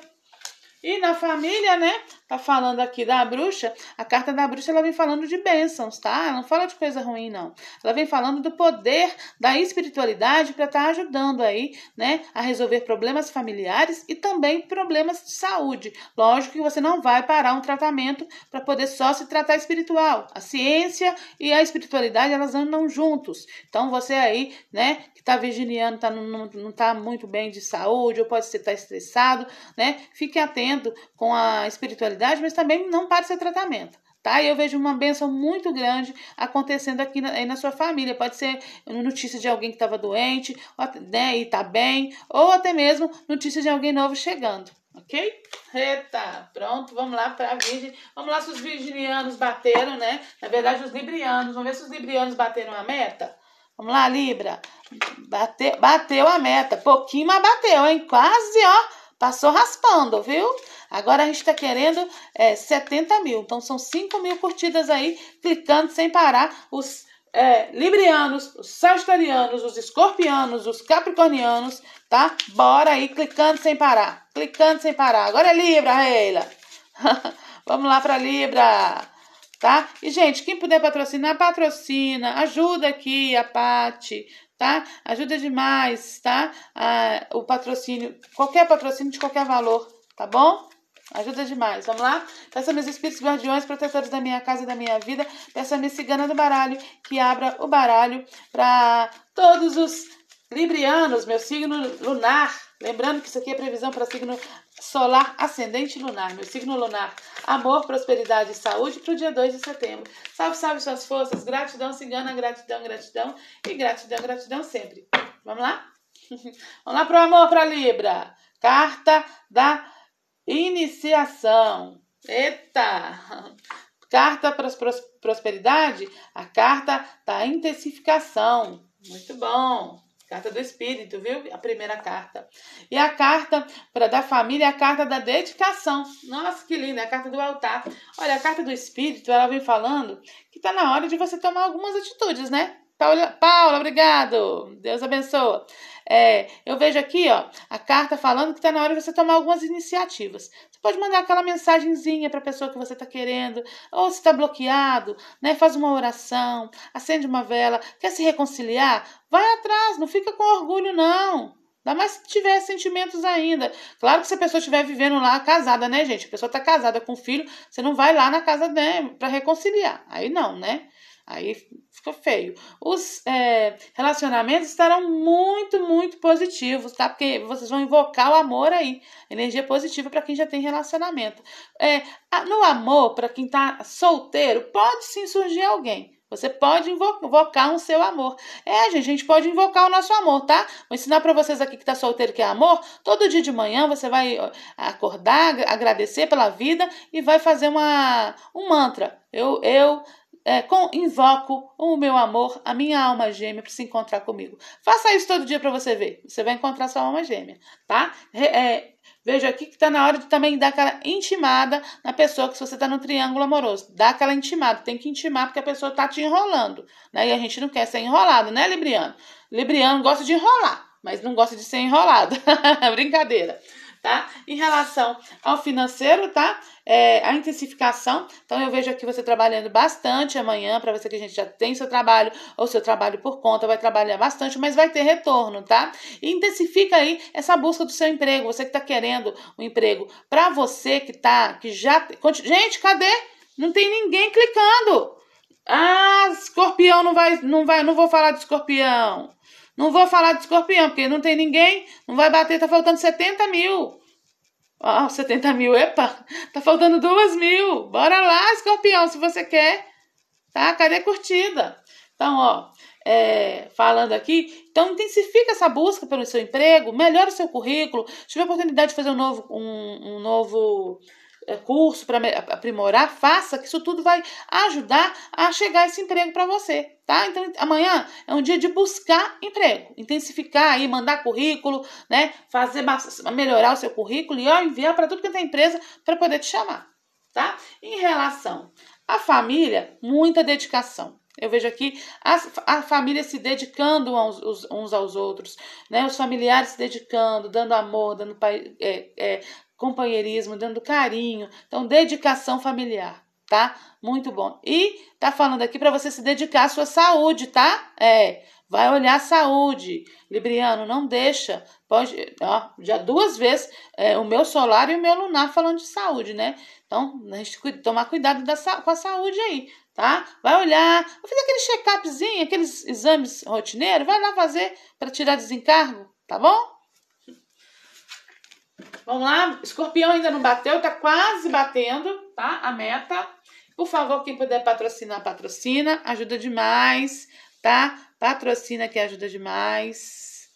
E na família, né? Tá falando aqui da bruxa. A carta da bruxa ela vem falando de bênçãos, tá? Ela não fala de coisa ruim, não. Ela vem falando do poder da espiritualidade para estar tá ajudando aí, né? A resolver problemas familiares e também problemas de saúde. Lógico que você não vai parar um tratamento para poder só se tratar espiritual. A ciência e a espiritualidade elas andam juntos. Então você aí, né? Que tá virginiano, tá, não, não tá muito bem de saúde, ou pode ser tá estressado, né? Fique atento com a espiritualidade, mas também não para ser tratamento. Tá? E eu vejo uma benção muito grande acontecendo aqui na, na sua família. Pode ser notícia de alguém que estava doente né, e está bem, ou até mesmo notícia de alguém novo chegando. Ok? Eita, pronto, vamos lá para a Virgem. Vamos lá se os virginianos bateram, né? Na verdade, os librianos. Vamos ver se os librianos bateram a meta. Vamos lá, Libra. Bateu, bateu a meta. Pouquinho, mas bateu, hein? Quase, ó. Passou raspando, viu? Agora a gente está querendo é, 70 mil. Então são 5 mil curtidas aí, clicando sem parar. Os é, librianos, os sagitarianos, os escorpianos, os capricornianos, tá? Bora aí, clicando sem parar. Clicando sem parar. Agora é Libra, Reila. Vamos lá para Libra. Tá? E, gente, quem puder patrocinar, patrocina. Ajuda aqui a Pati, tá? Ajuda demais, tá? Ah, o patrocínio, qualquer patrocínio de qualquer valor, tá bom? Ajuda demais, vamos lá? Peça meus espíritos guardiões, protetores da minha casa e da minha vida. Peça minha cigana do baralho, que abra o baralho para todos os librianos, meu signo lunar. Lembrando que isso aqui é previsão para signo solar, ascendente lunar, meu signo lunar, amor, prosperidade e saúde para o dia 2 de setembro. Salve, salve suas forças, gratidão cigana, gratidão, gratidão e gratidão, gratidão sempre. Vamos lá? Vamos lá para o amor para Libra. Carta da iniciação. Eita! Carta para prosperidade, a carta da intensificação. Muito bom. Carta do Espírito, viu? A primeira carta. E a carta para da família é a carta da dedicação. Nossa, que linda, é a carta do altar. Olha, a carta do Espírito, ela vem falando que está na hora de você tomar algumas atitudes, né? Paula, Paula, obrigado. Deus abençoe. É, eu vejo aqui, ó, a carta falando que está na hora de você tomar algumas iniciativas. Você pode mandar aquela mensagenzinha para a pessoa que você está querendo, ou se está bloqueado, né? Faz uma oração, acende uma vela, quer se reconciliar? Vai atrás, não fica com orgulho, não. Ainda mais se tiver sentimentos ainda. Claro que se a pessoa estiver vivendo lá casada, né, gente? A pessoa está casada com o filho, você não vai lá na casa dela para reconciliar. Aí não, né? Aí Ficou feio. Os é, relacionamentos estarão muito, muito positivos, tá? Porque vocês vão invocar o amor aí. Energia positiva para quem já tem relacionamento. É, no amor, para quem tá solteiro, pode sim surgir alguém. Você pode invocar um seu amor. É, gente, a gente pode invocar o nosso amor, tá? Vou ensinar para vocês aqui que tá solteiro que é amor. Todo dia de manhã você vai acordar, agradecer pela vida e vai fazer uma, um mantra. Eu, eu é, com, invoco o meu amor, a minha alma gêmea, para se encontrar comigo. Faça isso todo dia para você ver. Você vai encontrar sua alma gêmea, tá? É, vejo aqui que está na hora de também dar aquela intimada na pessoa que se você está no triângulo amoroso. Dá aquela intimada, tem que intimar porque a pessoa está te enrolando. Né? E a gente não quer ser enrolado, né, Libriano? Libriano gosta de enrolar, mas não gosta de ser enrolado. Brincadeira tá? Em relação ao financeiro, tá? É, a intensificação, então eu vejo aqui você trabalhando bastante amanhã, para você que a gente já tem seu trabalho ou seu trabalho por conta, vai trabalhar bastante, mas vai ter retorno, tá? E intensifica aí essa busca do seu emprego, você que tá querendo um emprego, para você que tá, que já... Gente, cadê? Não tem ninguém clicando! Ah, escorpião não vai, não vai, não vou falar de escorpião. Não vou falar de escorpião, porque não tem ninguém, não vai bater, tá faltando 70 mil. Ó, oh, 70 mil, epa, tá faltando duas mil. Bora lá, escorpião, se você quer. Tá? Cadê a curtida? Então, ó, é, falando aqui, então intensifica essa busca pelo seu emprego, melhora o seu currículo. Se tiver oportunidade de fazer um novo, um, um novo é, curso para aprimorar, faça, que isso tudo vai ajudar a chegar esse emprego para você, tá? Então amanhã é um dia de buscar emprego, intensificar aí, mandar currículo, né? Fazer melhorar o seu currículo e ó, enviar para tudo que tem é empresa para poder te chamar, tá? Em relação à família, muita dedicação. Eu vejo aqui a, a família se dedicando aos, uns, aos outros, né? Os familiares se dedicando, dando amor, dando é, é, companheirismo, dando carinho, então dedicação familiar, tá? Muito bom. E tá falando aqui para você se dedicar à sua saúde, tá? É, vai olhar a saúde. Libriano, não deixa. Pode, ó, já duas vezes é, o meu solar e o meu lunar falando de saúde, né? Então, a gente tomar cuidado da, com a saúde aí, tá? Vai olhar, vai fazer aquele check-upzinho, aqueles exames rotineiros, vai lá fazer para tirar desencargo, tá bom? Vamos lá, escorpião ainda não bateu, tá quase batendo, tá? A meta. Por favor, quem puder patrocinar, patrocina, ajuda demais, tá? Patrocina que ajuda demais.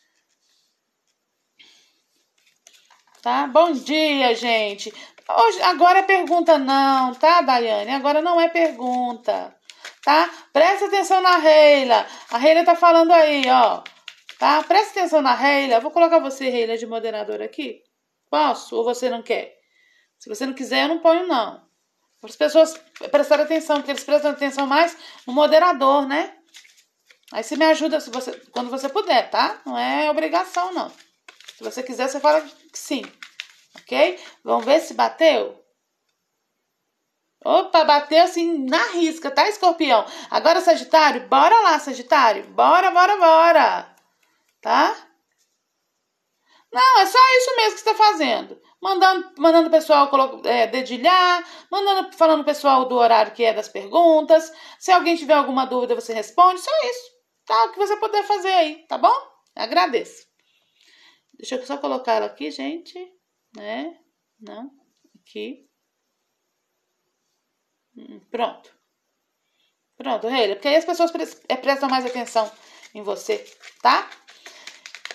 Tá? Bom dia, gente. Hoje, agora é pergunta não, tá, Daiane? Agora não é pergunta, tá? Presta atenção na Reila. A Reila tá falando aí, ó. Tá? Presta atenção na Reila. Vou colocar você, Reila, de moderador aqui. Posso? Ou você não quer? Se você não quiser, eu não ponho, não. Para as pessoas prestarem atenção, porque eles prestam atenção mais no moderador, né? Aí você me ajuda se você, quando você puder, tá? Não é obrigação, não. Se você quiser, você fala que sim. Ok? Vamos ver se bateu. Opa, bateu assim na risca, tá, escorpião? Agora, Sagitário, bora lá, Sagitário. Bora, bora, bora. Tá? Não, é só isso mesmo que você está fazendo. Mandando, mandando o pessoal é, dedilhar, mandando, falando o pessoal do horário que é das perguntas. Se alguém tiver alguma dúvida, você responde. Só isso. Tá? O que você puder fazer aí, tá bom? Agradeço. Deixa eu só colocar ela aqui, gente. Né? Não. Aqui. Hum, pronto. Pronto, Reila. Porque aí as pessoas é, prestam mais atenção em você, tá?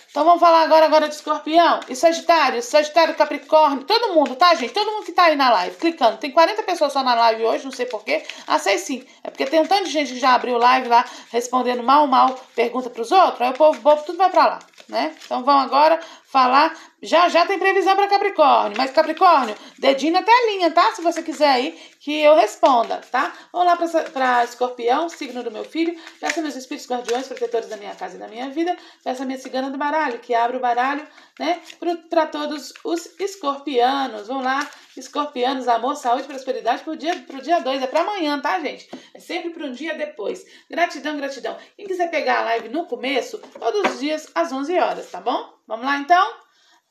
Então vamos falar agora, agora de escorpião e sagitário, sagitário, capricórnio, todo mundo, tá, gente? Todo mundo que tá aí na live, clicando. Tem 40 pessoas só na live hoje, não sei porquê. Ah, sei sim. É porque tem um tanto de gente que já abriu live lá, respondendo mal, mal, pergunta pros outros. Aí o povo bobo tudo vai pra lá, né? Então vamos agora falar. Já já tem previsão para Capricórnio, mas Capricórnio, dedinho na telinha, tá? Se você quiser aí que eu responda, tá? Vamos lá para Escorpião, signo do meu filho. Peço meus espíritos guardiões, protetores da minha casa e da minha vida. Peço a minha cigana do baralho, que abre o baralho, né? Para todos os escorpianos. Vamos lá, Escorpianos, amor, saúde, prosperidade pro dia pro dia 2. É para amanhã, tá, gente? É sempre para um dia depois. Gratidão, gratidão. Quem quiser pegar a live no começo, todos os dias às 11 horas, tá bom? Vamos lá então?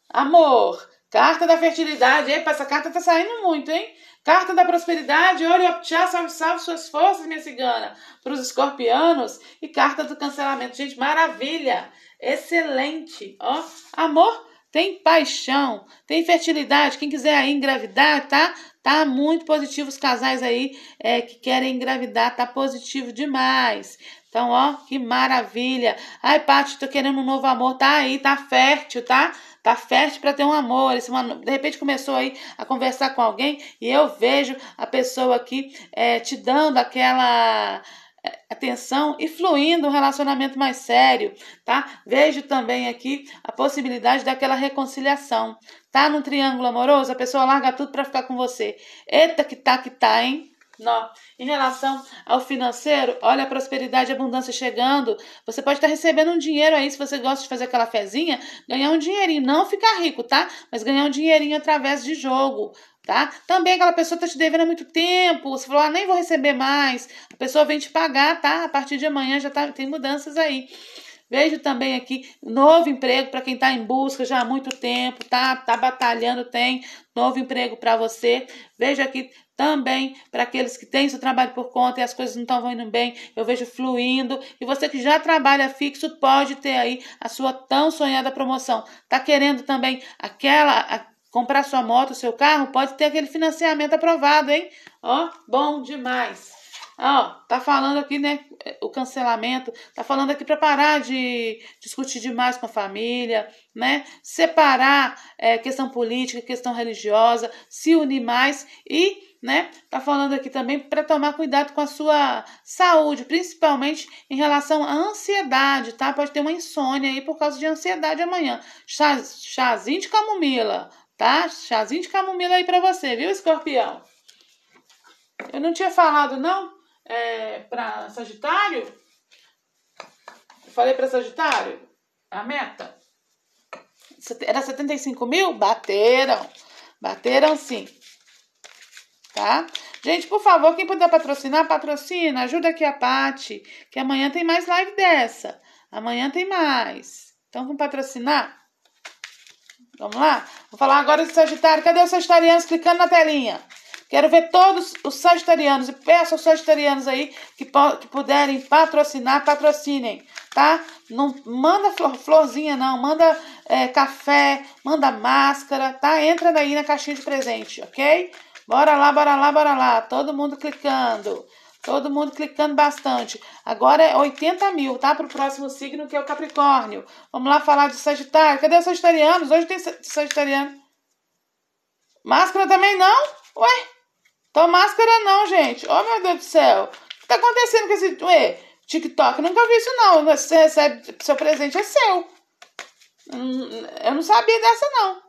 Amor, carta da fertilidade. Epa, essa carta tá saindo muito, hein? Carta da prosperidade, Oriopchá, salve, salve suas forças, minha cigana, para os escorpianos. E carta do cancelamento. Gente, maravilha! Excelente! Ó, amor, tem paixão, tem fertilidade. Quem quiser aí engravidar, tá? Tá muito positivo. Os casais aí é, que querem engravidar, tá positivo demais. Então, ó, que maravilha. Ai, Paty, tô querendo um novo amor. Tá aí, tá fértil, tá? Tá fértil para ter um amor. Esse, de repente começou aí a conversar com alguém e eu vejo a pessoa aqui é, te dando aquela atenção e fluindo um relacionamento mais sério, tá? Vejo também aqui a possibilidade daquela reconciliação. Tá num triângulo amoroso, a pessoa larga tudo para ficar com você. Eita que tá que tá, hein? Não. Em relação ao financeiro, olha a prosperidade e abundância chegando. Você pode estar tá recebendo um dinheiro aí, se você gosta de fazer aquela fezinha, ganhar um dinheirinho. Não ficar rico, tá? Mas ganhar um dinheirinho através de jogo tá? Também aquela pessoa está te devendo há muito tempo, você falou, ah, nem vou receber mais. A pessoa vem te pagar, tá? A partir de amanhã já tá, tem mudanças aí. Vejo também aqui novo emprego para quem está em busca já há muito tempo, tá? Tá batalhando, tem novo emprego para você. Vejo aqui também para aqueles que têm seu trabalho por conta e as coisas não estão indo bem, eu vejo fluindo. E você que já trabalha fixo pode ter aí a sua tão sonhada promoção. Tá querendo também aquela comprar sua moto, seu carro, pode ter aquele financiamento aprovado, hein? Ó, bom demais. Ó, tá falando aqui, né, o cancelamento, tá falando aqui para parar de discutir demais com a família, né, separar é, questão política, questão religiosa, se unir mais e né? Tá falando aqui também para tomar cuidado com a sua saúde, principalmente em relação à ansiedade, tá? Pode ter uma insônia aí por causa de ansiedade amanhã. chazinho de camomila, tá? Chazinho de camomila aí para você, viu, escorpião? Eu não tinha falado, não, é, para Sagitário? Eu falei para Sagitário a meta? Era 75 mil? Bateram. Bateram sim. Tá? Gente, por favor, quem puder patrocinar, patrocina. Ajuda aqui a Pati, que amanhã tem mais live dessa. Amanhã tem mais. Então, vamos patrocinar? Vamos lá? Vou falar agora de Sagitário. Cadê os Sagitarianos clicando na telinha? Quero ver todos os Sagitarianos e peço aos Sagitarianos aí que, que puderem patrocinar, patrocinem, tá? Não manda flor, florzinha, não. Manda é, café, manda máscara, tá? Entra daí na caixinha de presente, ok? Bora lá, bora lá, bora lá. Todo mundo clicando. Todo mundo clicando bastante. Agora é 80 mil, tá? Para o próximo signo, que é o Capricórnio. Vamos lá falar de Sagitário. Cadê os Sagitarianos? Hoje tem Sagitariano. Máscara também não? Ué? Tô máscara não, gente. Oh, meu Deus do céu. O que tá acontecendo com esse... Ué, TikTok? Nunca vi isso, não. Você recebe... Seu presente é seu. Hum, eu não sabia dessa, não.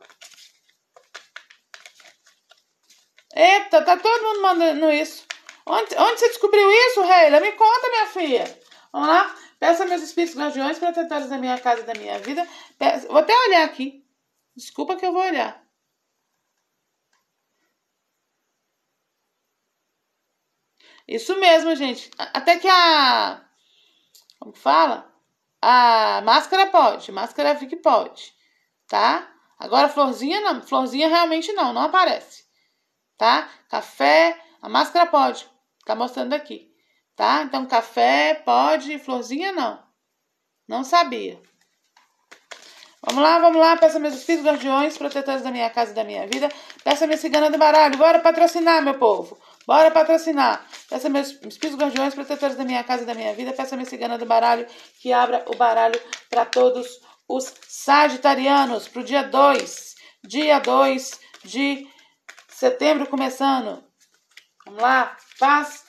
Eita, tá todo mundo mandando isso. Onde, onde você descobriu isso, Reila? Me conta, minha filha. Vamos lá? Peço a meus espíritos guardiões, protetores da minha casa e da minha vida. Peço... Vou até olhar aqui. Desculpa que eu vou olhar. Isso mesmo, gente. Até que a. Como que fala? A máscara pode. Máscara fica pode. Tá? Agora, florzinha não. Florzinha realmente não. Não aparece. Tá? Café. A máscara pode. Tá mostrando aqui, tá? Então, café pode, florzinha não. Não sabia. Vamos lá, vamos lá. Peça meus espíritos guardiões, protetores da minha casa e da minha vida. Peça minha cigana do baralho. Bora patrocinar, meu povo. Bora patrocinar. Peça meus espíritos guardiões, protetores da minha casa e da minha vida. Peça minha cigana do baralho que abra o baralho para todos os sagitarianos. Para o dia 2. Dia 2 de setembro começando. Vamos lá paz,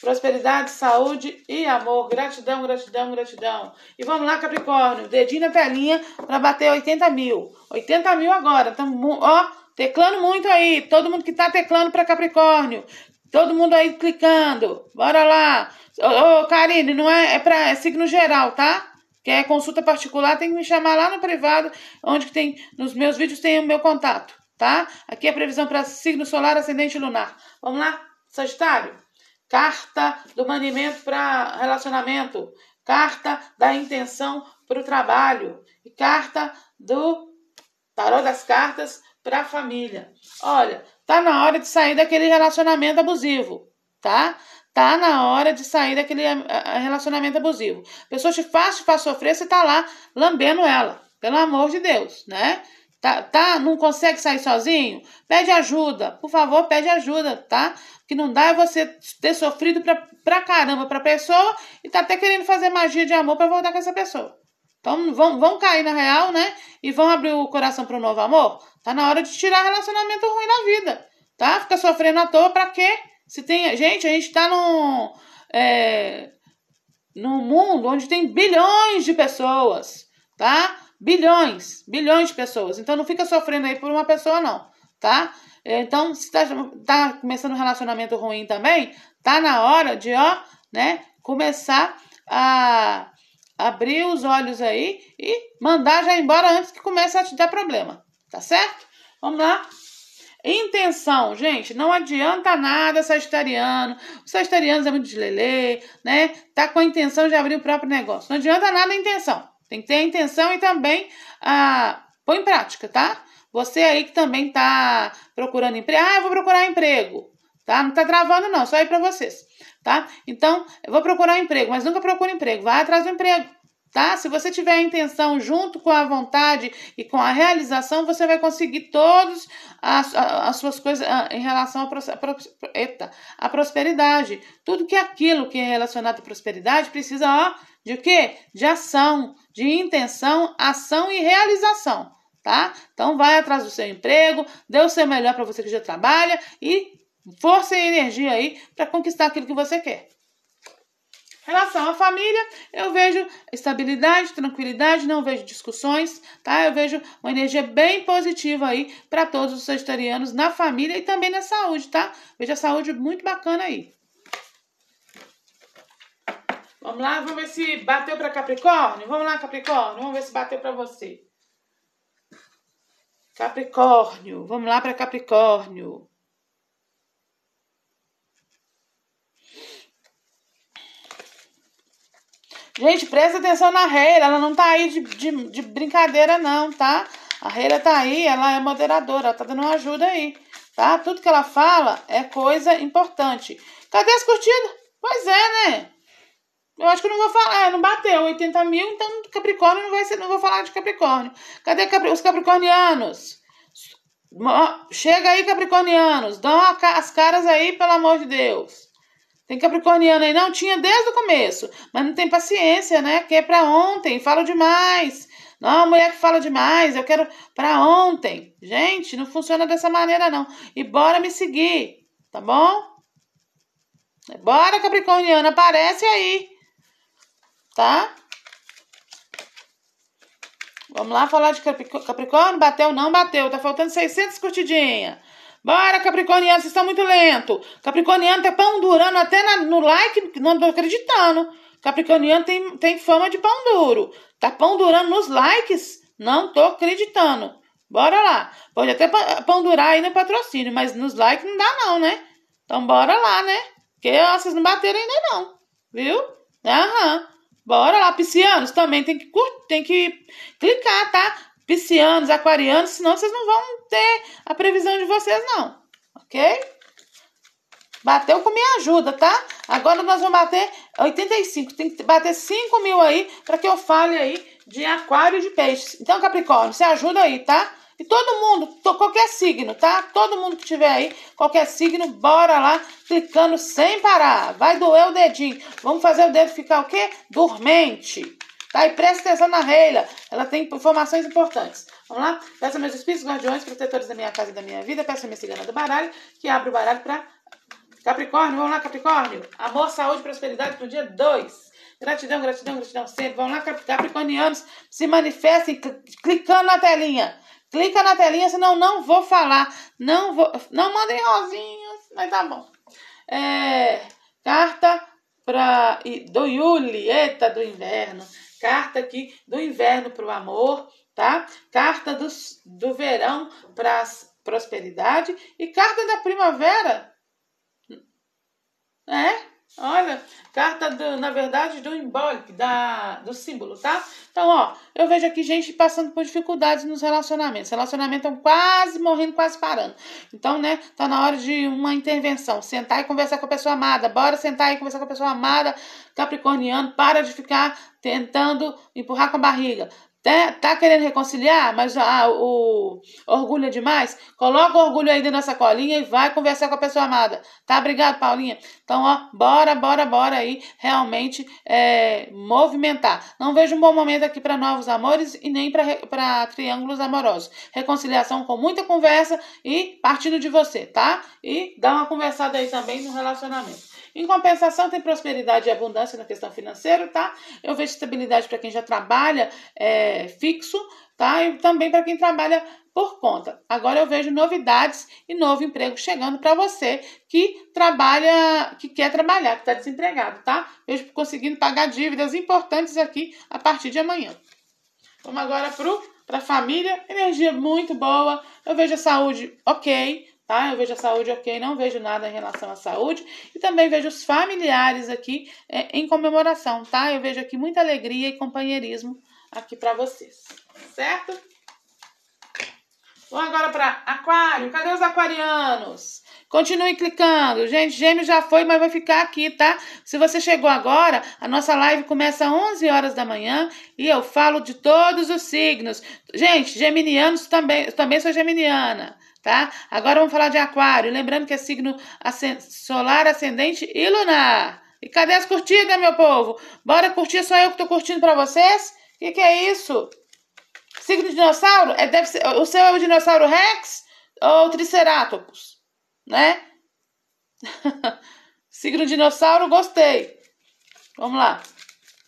prosperidade, saúde e amor. Gratidão, gratidão, gratidão. E vamos lá, Capricórnio. Dedinho na telinha para bater 80 mil. 80 mil agora. Tamo, ó, teclando muito aí. Todo mundo que tá teclando para Capricórnio. Todo mundo aí clicando. Bora lá. Ô, ô Karine, não é, é para é signo geral, tá? Quer consulta particular, tem que me chamar lá no privado, onde tem nos meus vídeos tem o meu contato, tá? Aqui é a previsão para signo solar, ascendente lunar. Vamos lá? Sagitário, carta do manimento para relacionamento, carta da intenção para o trabalho e carta do tarô das cartas para a família. Olha, tá na hora de sair daquele relacionamento abusivo, tá? Tá na hora de sair daquele eh, eh, relacionamento abusivo. Pessoa te faz, te faz sofrer, você tá lá lambendo ela. Pelo amor de Deus, né? Tá, tá? Não consegue sair sozinho? Pede ajuda, por favor, pede ajuda, tá? O que não dá é você ter sofrido pra, pra caramba pra pessoa e tá até querendo fazer magia de amor pra voltar com essa pessoa. Então vão, vão cair na real, né? E vão abrir o coração pro novo amor. Tá na hora de tirar relacionamento ruim da vida, tá? Fica sofrendo à toa pra quê? Se tem. Gente, a gente tá num. É, num mundo onde tem bilhões de pessoas, tá? bilhões, bilhões de pessoas. Então não fica sofrendo aí por uma pessoa, não, tá? Então, se tá, tá começando um relacionamento ruim também, tá na hora de, ó, né, começar a abrir os olhos aí e mandar já embora antes que comece a te dar problema, tá certo? Vamos lá. Intenção, gente, não adianta nada sagitariano. Os é muito de lelê, né? Tá com a intenção de abrir o próprio negócio. Não adianta nada a intenção. Tem que ter a intenção e também a ah, põe em prática, tá? Você aí que também tá procurando emprego, ah, eu vou procurar emprego, tá? Não tá travando não, só aí para vocês, tá? Então, eu vou procurar emprego, mas nunca procura emprego, vai atrás do emprego, tá? Se você tiver a intenção junto com a vontade e com a realização, você vai conseguir todas as, as suas coisas ah, em relação à a prosperidade. Tudo que é aquilo que é relacionado à prosperidade precisa, ó, de quê? De ação, de intenção, ação e realização, tá? Então vai atrás do seu emprego, dê o seu melhor para você que já trabalha e força e energia aí para conquistar aquilo que você quer. Em relação à família, eu vejo estabilidade, tranquilidade, não vejo discussões, tá? Eu vejo uma energia bem positiva aí para todos os sagitarianos na família e também na saúde, tá? Vejo a saúde muito bacana aí. Vamos lá, vamos ver se bateu para Capricórnio. Vamos lá, Capricórnio, vamos ver se bateu para você. Capricórnio, vamos lá para Capricórnio. Gente, presta atenção na Reira, ela não tá aí de, de, de brincadeira não, tá? A Reira tá aí, ela é moderadora, ela tá dando uma ajuda aí, tá? Tudo que ela fala é coisa importante. Cadê as curtidas? Pois é, né? Eu acho que eu não vou falar, é, não bateu 80 mil, então Capricórnio não vai ser, não vou falar de Capricórnio. Cadê Capri, os Capricornianos? Chega aí, Capricornianos, dão as caras aí, pelo amor de Deus. Tem Capricorniano aí, não tinha desde o começo, mas não tem paciência, né? Que é pra ontem, falo demais. Não, é mulher que fala demais, eu quero pra ontem. Gente, não funciona dessa maneira, não. E bora me seguir, tá bom? Bora, Capricorniano, aparece aí tá? Vamos lá falar de Capricórnio? Bateu, não bateu. Tá faltando 600 curtidinhas Bora, Capricorniano, vocês estão muito lento. Capricorniano tá pão durando até na, no like, não tô acreditando. Capricorniano tem, tem fama de pão duro. Tá pão durando nos likes, não tô acreditando. Bora lá. Pode até pão durar aí no patrocínio, mas nos likes não dá não, né? Então bora lá, né? Porque ó, vocês não bateram ainda não, viu? Aham. Bora lá, piscianos, também tem que, curtir, tem que clicar, tá? Piscianos, aquarianos, senão vocês não vão ter a previsão de vocês, não. Ok? Bateu com minha ajuda, tá? Agora nós vamos bater 85. Tem que bater 5 mil aí para que eu fale aí de aquário de peixes. Então, Capricórnio, você ajuda aí, tá? E todo mundo, qualquer signo, tá? Todo mundo que tiver aí, qualquer signo, bora lá, clicando sem parar. Vai doer o dedinho. Vamos fazer o dedo ficar o quê? Dormente. Tá? E presta atenção na Reila. Ela tem informações importantes. Vamos lá? Peço meus espíritos, guardiões, protetores da minha casa e da minha vida. Peço a minha cigana do baralho, que abre o baralho para Capricórnio. Vamos lá, Capricórnio. Amor, saúde, prosperidade pro dia 2. Gratidão, gratidão, gratidão sempre. Vamos lá, Capricornianos. Se manifestem clicando na telinha. Clica na telinha, senão não vou falar. Não vou. Não mandem rosinhas, mas tá bom. É, carta pra, do Julieta do inverno. Carta aqui do inverno para o amor, tá? Carta do, do verão para prosperidade. E carta da primavera. É? Olha, carta, do, na verdade, do embolic, da, do símbolo, tá? Então, ó, eu vejo aqui gente passando por dificuldades nos relacionamentos. Relacionamentos estão é quase morrendo, quase parando. Então, né, tá na hora de uma intervenção. Sentar e conversar com a pessoa amada. Bora sentar e conversar com a pessoa amada, capricorniano. Para de ficar tentando empurrar com a barriga. Tá, tá querendo reconciliar, mas ah, o orgulho é demais? Coloca o orgulho aí dentro da sacolinha e vai conversar com a pessoa amada. Tá? Obrigado, Paulinha. Então, ó, bora, bora, bora aí realmente é, movimentar. Não vejo um bom momento aqui para novos amores e nem para triângulos amorosos. Reconciliação com muita conversa e partindo de você, tá? E dá uma conversada aí também no relacionamento. Em compensação, tem prosperidade e abundância na questão financeira, tá? Eu vejo estabilidade para quem já trabalha é, fixo, tá? E também para quem trabalha por conta. Agora eu vejo novidades e novo emprego chegando para você que trabalha, que quer trabalhar, que está desempregado, tá? Vejo conseguindo pagar dívidas importantes aqui a partir de amanhã. Vamos agora para a família, energia muito boa. Eu vejo a saúde ok, Tá? Eu vejo a saúde ok, não vejo nada em relação à saúde. E também vejo os familiares aqui é, em comemoração, tá? Eu vejo aqui muita alegria e companheirismo aqui para vocês, certo? Vamos agora para aquário. Cadê os aquarianos? Continue clicando. Gente, Gêmeo já foi, mas vai ficar aqui, tá? Se você chegou agora, a nossa live começa às 11 horas da manhã e eu falo de todos os signos. Gente, geminianos também, eu também sou geminiana tá? Agora vamos falar de aquário, lembrando que é signo solar, ascendente e lunar. E cadê as curtidas, meu povo? Bora curtir, só eu que tô curtindo pra vocês? O que, que é isso? Signo de dinossauro? É, deve ser, o seu é o dinossauro Rex ou Triceratops? Né? Signo de dinossauro, gostei. Vamos lá.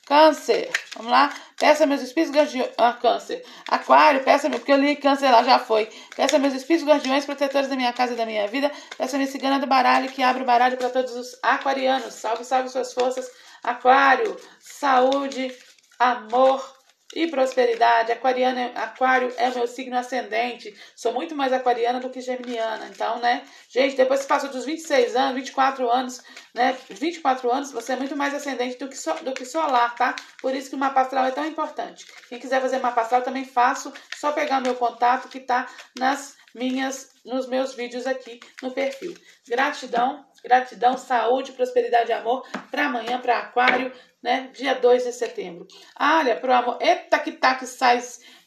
Câncer. Vamos lá. Peça meus espíritos guardiões. Ah, câncer. Aquário, peça meu. Porque eu li câncer lá, já foi. Peça meus espíritos guardiões, protetores da minha casa e da minha vida. Peça minha cigana do baralho, que abre o baralho para todos os aquarianos. Salve, salve suas forças. Aquário, saúde, amor e prosperidade. Aquariano, é, aquário é meu signo ascendente. Sou muito mais aquariana do que geminiana. Então, né? Gente, depois que passa dos 26 anos, 24 anos, né? 24 anos, você é muito mais ascendente do que, so, do que solar, tá? Por isso que o mapa astral é tão importante. Quem quiser fazer mapa astral, também faço. Só pegar meu contato que tá nas minhas, nos meus vídeos aqui no perfil. Gratidão, gratidão, saúde, prosperidade e amor para amanhã, para Aquário, né? Dia 2 de setembro. Olha, pro amor. Eita, que tá que sai.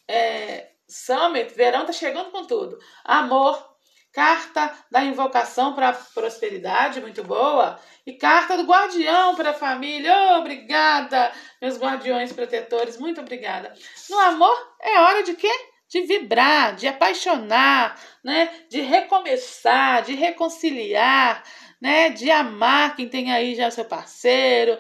É, Summit, verão tá chegando com tudo. Amor, carta da invocação para prosperidade, muito boa, e carta do guardião para a família. Oh, obrigada, meus guardiões protetores, muito obrigada. No amor é hora de quê? de vibrar, de apaixonar, né? De recomeçar, de reconciliar, né? De amar quem tem aí já seu parceiro,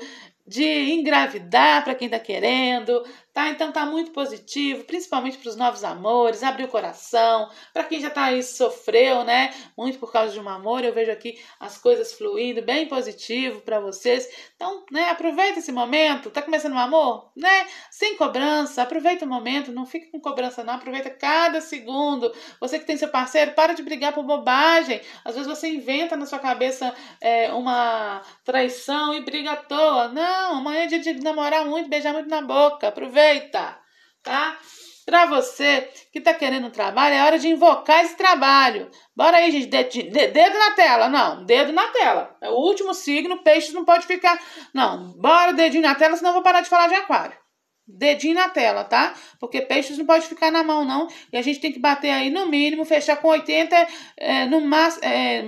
de engravidar para quem está querendo, tá? Então tá muito positivo, principalmente para os novos amores, abrir o coração, para quem já tá aí sofreu, né? Muito por causa de um amor, eu vejo aqui as coisas fluindo bem positivo para vocês. Então, né, aproveita esse momento, tá começando um amor, né? Sem cobrança, aproveita o momento, não fica com cobrança não, aproveita cada segundo. Você que tem seu parceiro, para de brigar por bobagem. Às vezes você inventa na sua cabeça é, uma traição e briga à toa. Não, amanhã é dia de namorar muito, beijar muito na boca. Aproveita aproveita, tá? Para você que tá querendo um trabalho, é hora de invocar esse trabalho. Bora aí, gente, dedo na tela. Não, dedo na tela. É o último signo, peixes não pode ficar. Não, bora dedinho na tela, senão eu vou parar de falar de aquário. Dedinho na tela, tá? Porque peixes não pode ficar na mão, não. E a gente tem que bater aí no mínimo, fechar com 80, é, no máximo. É,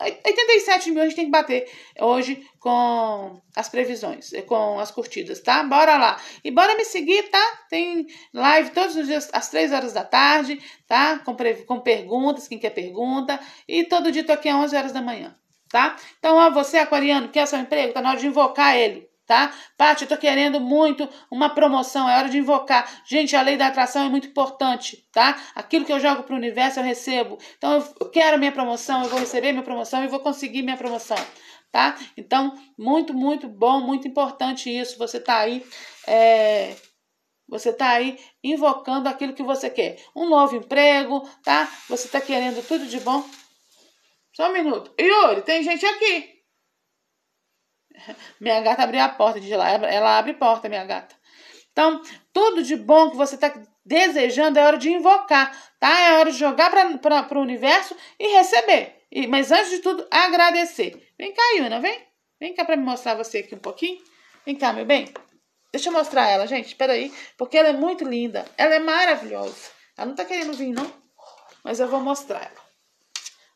87 mil a gente tem que bater hoje com as previsões, com as curtidas, tá? Bora lá. E bora me seguir, tá? Tem live todos os dias às 3 horas da tarde, tá? Com, com perguntas, quem quer pergunta. E todo dia tô aqui às 11 horas da manhã, tá? Então, ó, você aquariano, quer seu emprego? Tá na hora de invocar ele tá? Paty, eu tô querendo muito uma promoção, é hora de invocar. Gente, a lei da atração é muito importante, tá? Aquilo que eu jogo pro universo eu recebo. Então eu quero minha promoção, eu vou receber minha promoção e vou conseguir minha promoção, tá? Então, muito, muito bom, muito importante isso. Você tá aí é... Você está aí invocando aquilo que você quer. Um novo emprego, tá? Você está querendo tudo de bom. Só um minuto. Yuri, tem gente aqui. Minha gata abriu a porta, de lá. Ela abre porta, minha gata. Então, tudo de bom que você está desejando é hora de invocar, tá? É hora de jogar para o universo e receber. E, mas antes de tudo, agradecer. Vem cá, Yuna, vem. Vem cá para me mostrar você aqui um pouquinho. Vem cá, meu bem. Deixa eu mostrar ela, gente. Espera aí, porque ela é muito linda. Ela é maravilhosa. Ela não está querendo vir, não. Mas eu vou mostrar ela.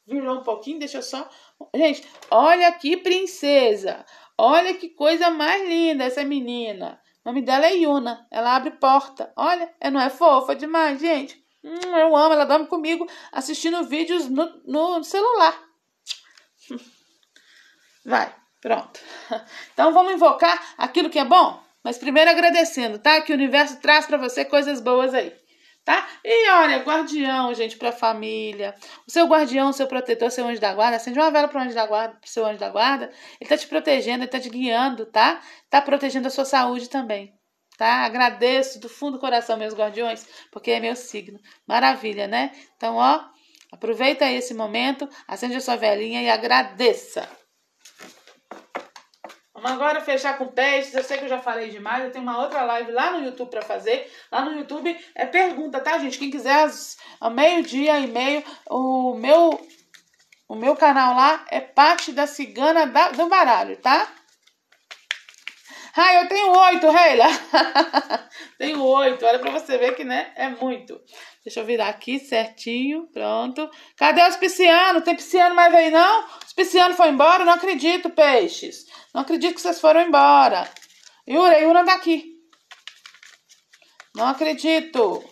Virou um pouquinho, deixa eu só... Gente, olha que princesa. Olha que coisa mais linda essa menina. O nome dela é Yuna. Ela abre porta. Olha, não é fofa demais, gente? Hum, eu amo. Ela dorme comigo assistindo vídeos no, no celular. Vai, pronto. Então vamos invocar aquilo que é bom? Mas primeiro agradecendo, tá? Que o universo traz para você coisas boas aí tá? E olha, guardião, gente, para a família. O seu guardião, o seu protetor, seu anjo da guarda, acende uma vela para anjo da guarda, pro seu anjo da guarda. Ele tá te protegendo, ele tá te guiando, tá? Tá protegendo a sua saúde também. Tá? Agradeço do fundo do coração meus guardiões, porque é meu signo. Maravilha, né? Então, ó, aproveita esse momento, acende a sua velinha e agradeça. Vamos agora fechar com testes. Eu sei que eu já falei demais. Eu tenho uma outra live lá no YouTube para fazer. Lá no YouTube é pergunta, tá, gente? Quem quiser, ao meio-dia e meio, o meu, o meu canal lá é Parte da Cigana da, do Baralho, tá? Ah, eu tenho oito, Reila. tenho oito. Olha pra você ver que, né, é muito. Deixa eu virar aqui certinho. Pronto. Cadê os piscianos? Tem pisciano mais aí, não? Os piscianos foram embora? Não acredito, peixes. Não acredito que vocês foram embora. Yura, Yura tá aqui. Não acredito.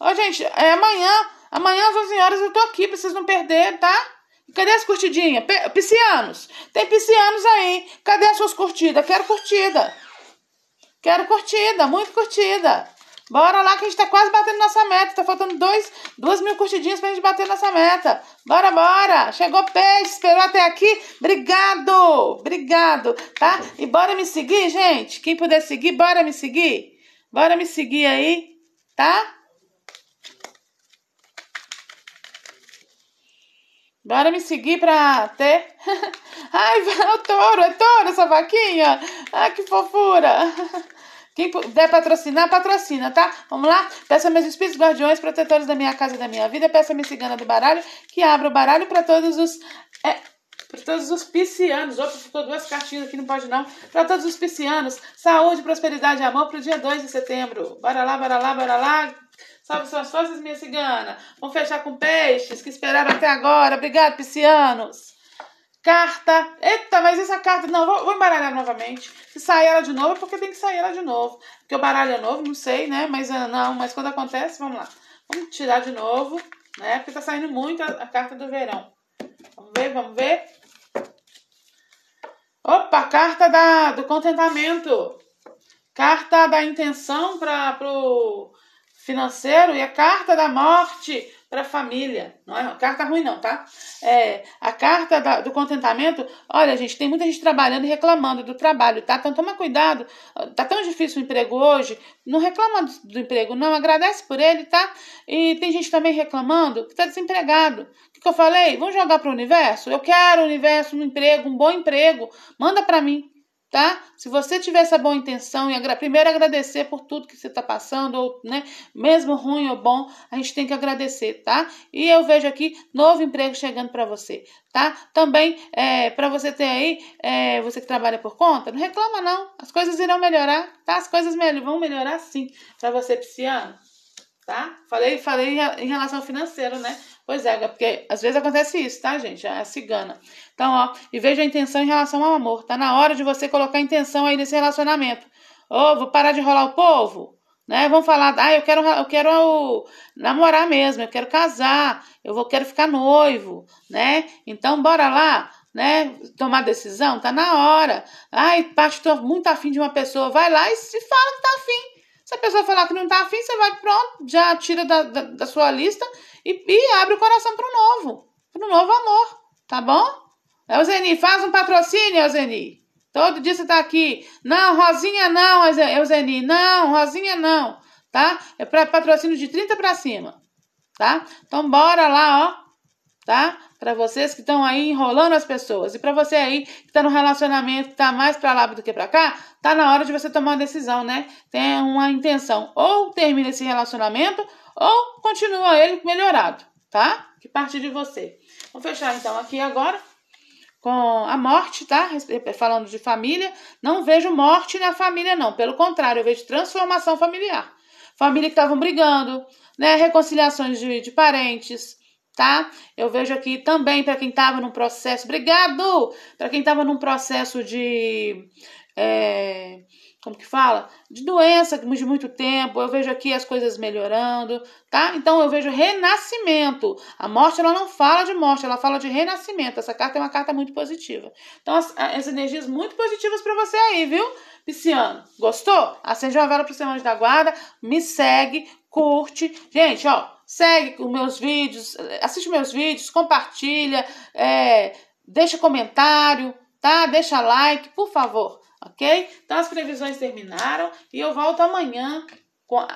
Ó, gente, é amanhã. Amanhã às 11 horas eu tô aqui pra vocês não perderem, tá? Cadê as curtidinhas? piscianos. Tem piscianos aí. Cadê as suas curtidas? Quero curtida. Quero curtida, muito curtida. Bora lá que a gente tá quase batendo nossa meta. Tá faltando dois, duas mil curtidinhas pra gente bater nossa meta. Bora, bora. Chegou peixe, esperou até aqui. Obrigado, obrigado, tá? E bora me seguir, gente. Quem puder seguir, bora me seguir. Bora me seguir aí, tá? Bora me seguir pra ter... Ai, é o touro, é touro essa vaquinha. Ai, ah, que fofura. Quem puder patrocinar, patrocina, tá? Vamos lá? Peço a meus espíritos guardiões, protetores da minha casa e da minha vida. Peço a minha cigana do baralho, que abra o baralho para todos os. É, para todos os piscianos, outro ficou duas cartinhas aqui, não pode não. Para todos os piscianos, saúde, prosperidade e amor para o dia 2 de setembro. Bora lá, bora lá, bora lá. Salve suas forças, minha cigana. Vamos fechar com peixes que esperaram até agora. Obrigado, piscianos. Carta. Eita, mas essa carta. Não, vou, vou embaralhar novamente. Se sair ela de novo, é porque tem que sair ela de novo. Porque o baralho é novo, não sei, né? Mas ah, não, mas quando acontece, vamos lá. Vamos tirar de novo, né? Porque tá saindo muito a, a carta do verão. Vamos ver, vamos ver. Opa, carta da, do contentamento. Carta da intenção para o financeiro e a carta da morte para a família. Não é carta tá ruim, não, tá? É, a carta da, do contentamento. Olha, gente, tem muita gente trabalhando e reclamando do trabalho, tá? Então toma cuidado. Tá tão difícil o emprego hoje. Não reclama do, do emprego, não. Agradece por ele, tá? E tem gente também reclamando que tá desempregado. O que, que eu falei? Vamos jogar para o universo? Eu quero o universo, um emprego, um bom emprego. Manda para mim tá? Se você tiver essa boa intenção e agra primeiro agradecer por tudo que você está passando, ou, né, mesmo ruim ou bom, a gente tem que agradecer, tá? E eu vejo aqui novo emprego chegando para você, tá? Também é, para você ter aí, é, você que trabalha por conta, não reclama não, as coisas irão melhorar, tá? As coisas vão melhorar sim para você, Pisciano, tá? Falei, falei em relação ao financeiro, né? Pois é, porque às vezes acontece isso, tá, gente? É a cigana. Então, ó, e veja a intenção em relação ao amor. Tá na hora de você colocar intenção aí nesse relacionamento. Ô, oh, vou parar de rolar o povo, né? Vão falar, ah, eu quero, eu quero namorar mesmo, eu quero casar, eu vou, quero ficar noivo, né? Então, bora lá né, tomar decisão, tá na hora. Ai, pastor, muito afim de uma pessoa. Vai lá e se fala que tá afim. Se a pessoa falar que não tá afim, você vai pronto, já tira da, da, da sua lista e, e abre o coração para um novo, para um novo amor, tá bom? Euseni, é faz um patrocínio, Euseni. É Todo dia você tá aqui. Não, Rosinha não, é Euseni. Não, Rosinha não, tá? É para patrocínio de 30 para cima, tá? Então bora lá, ó tá? Para vocês que estão aí enrolando as pessoas e para você aí que está no relacionamento que está mais para lá do que para cá, tá na hora de você tomar uma decisão, né? Tem uma intenção ou termina esse relacionamento ou continua ele melhorado, tá? Que parte de você. Vamos fechar então aqui agora com a morte, tá? Eh, falando de família, não vejo morte na família não, pelo contrário, eu vejo transformação familiar. Família que estavam brigando, né? Reconciliações de, de parentes tá? Eu vejo aqui também para quem estava num processo, obrigado! Para quem estava num processo de. É, como que fala? De doença de muito tempo, eu vejo aqui as coisas melhorando, tá? Então eu vejo renascimento. A morte ela não fala de morte, ela fala de renascimento. Essa carta é uma carta muito positiva. Então, as, as energias muito positivas para você aí, viu? Pisciano, gostou? Acende uma vela pro seu anjo da guarda, me segue, curte. Gente, ó, segue os meus vídeos, assiste meus vídeos, compartilha, é, deixa comentário, tá? Deixa like, por favor, ok? Então as previsões terminaram e eu volto amanhã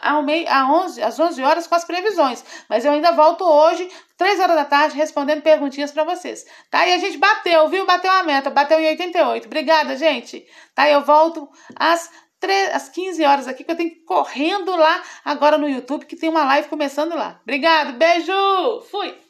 ao meio, 11, às 11 horas com as previsões. Mas eu ainda volto hoje, 3 horas da tarde, respondendo perguntinhas para vocês. Tá? E a gente bateu, viu? Bateu a meta, bateu em 88. Obrigada, gente. Tá? Eu volto às às 15 horas aqui, que eu tenho que ir correndo lá agora no YouTube, que tem uma live começando lá. Obrigado, beijo! Fui!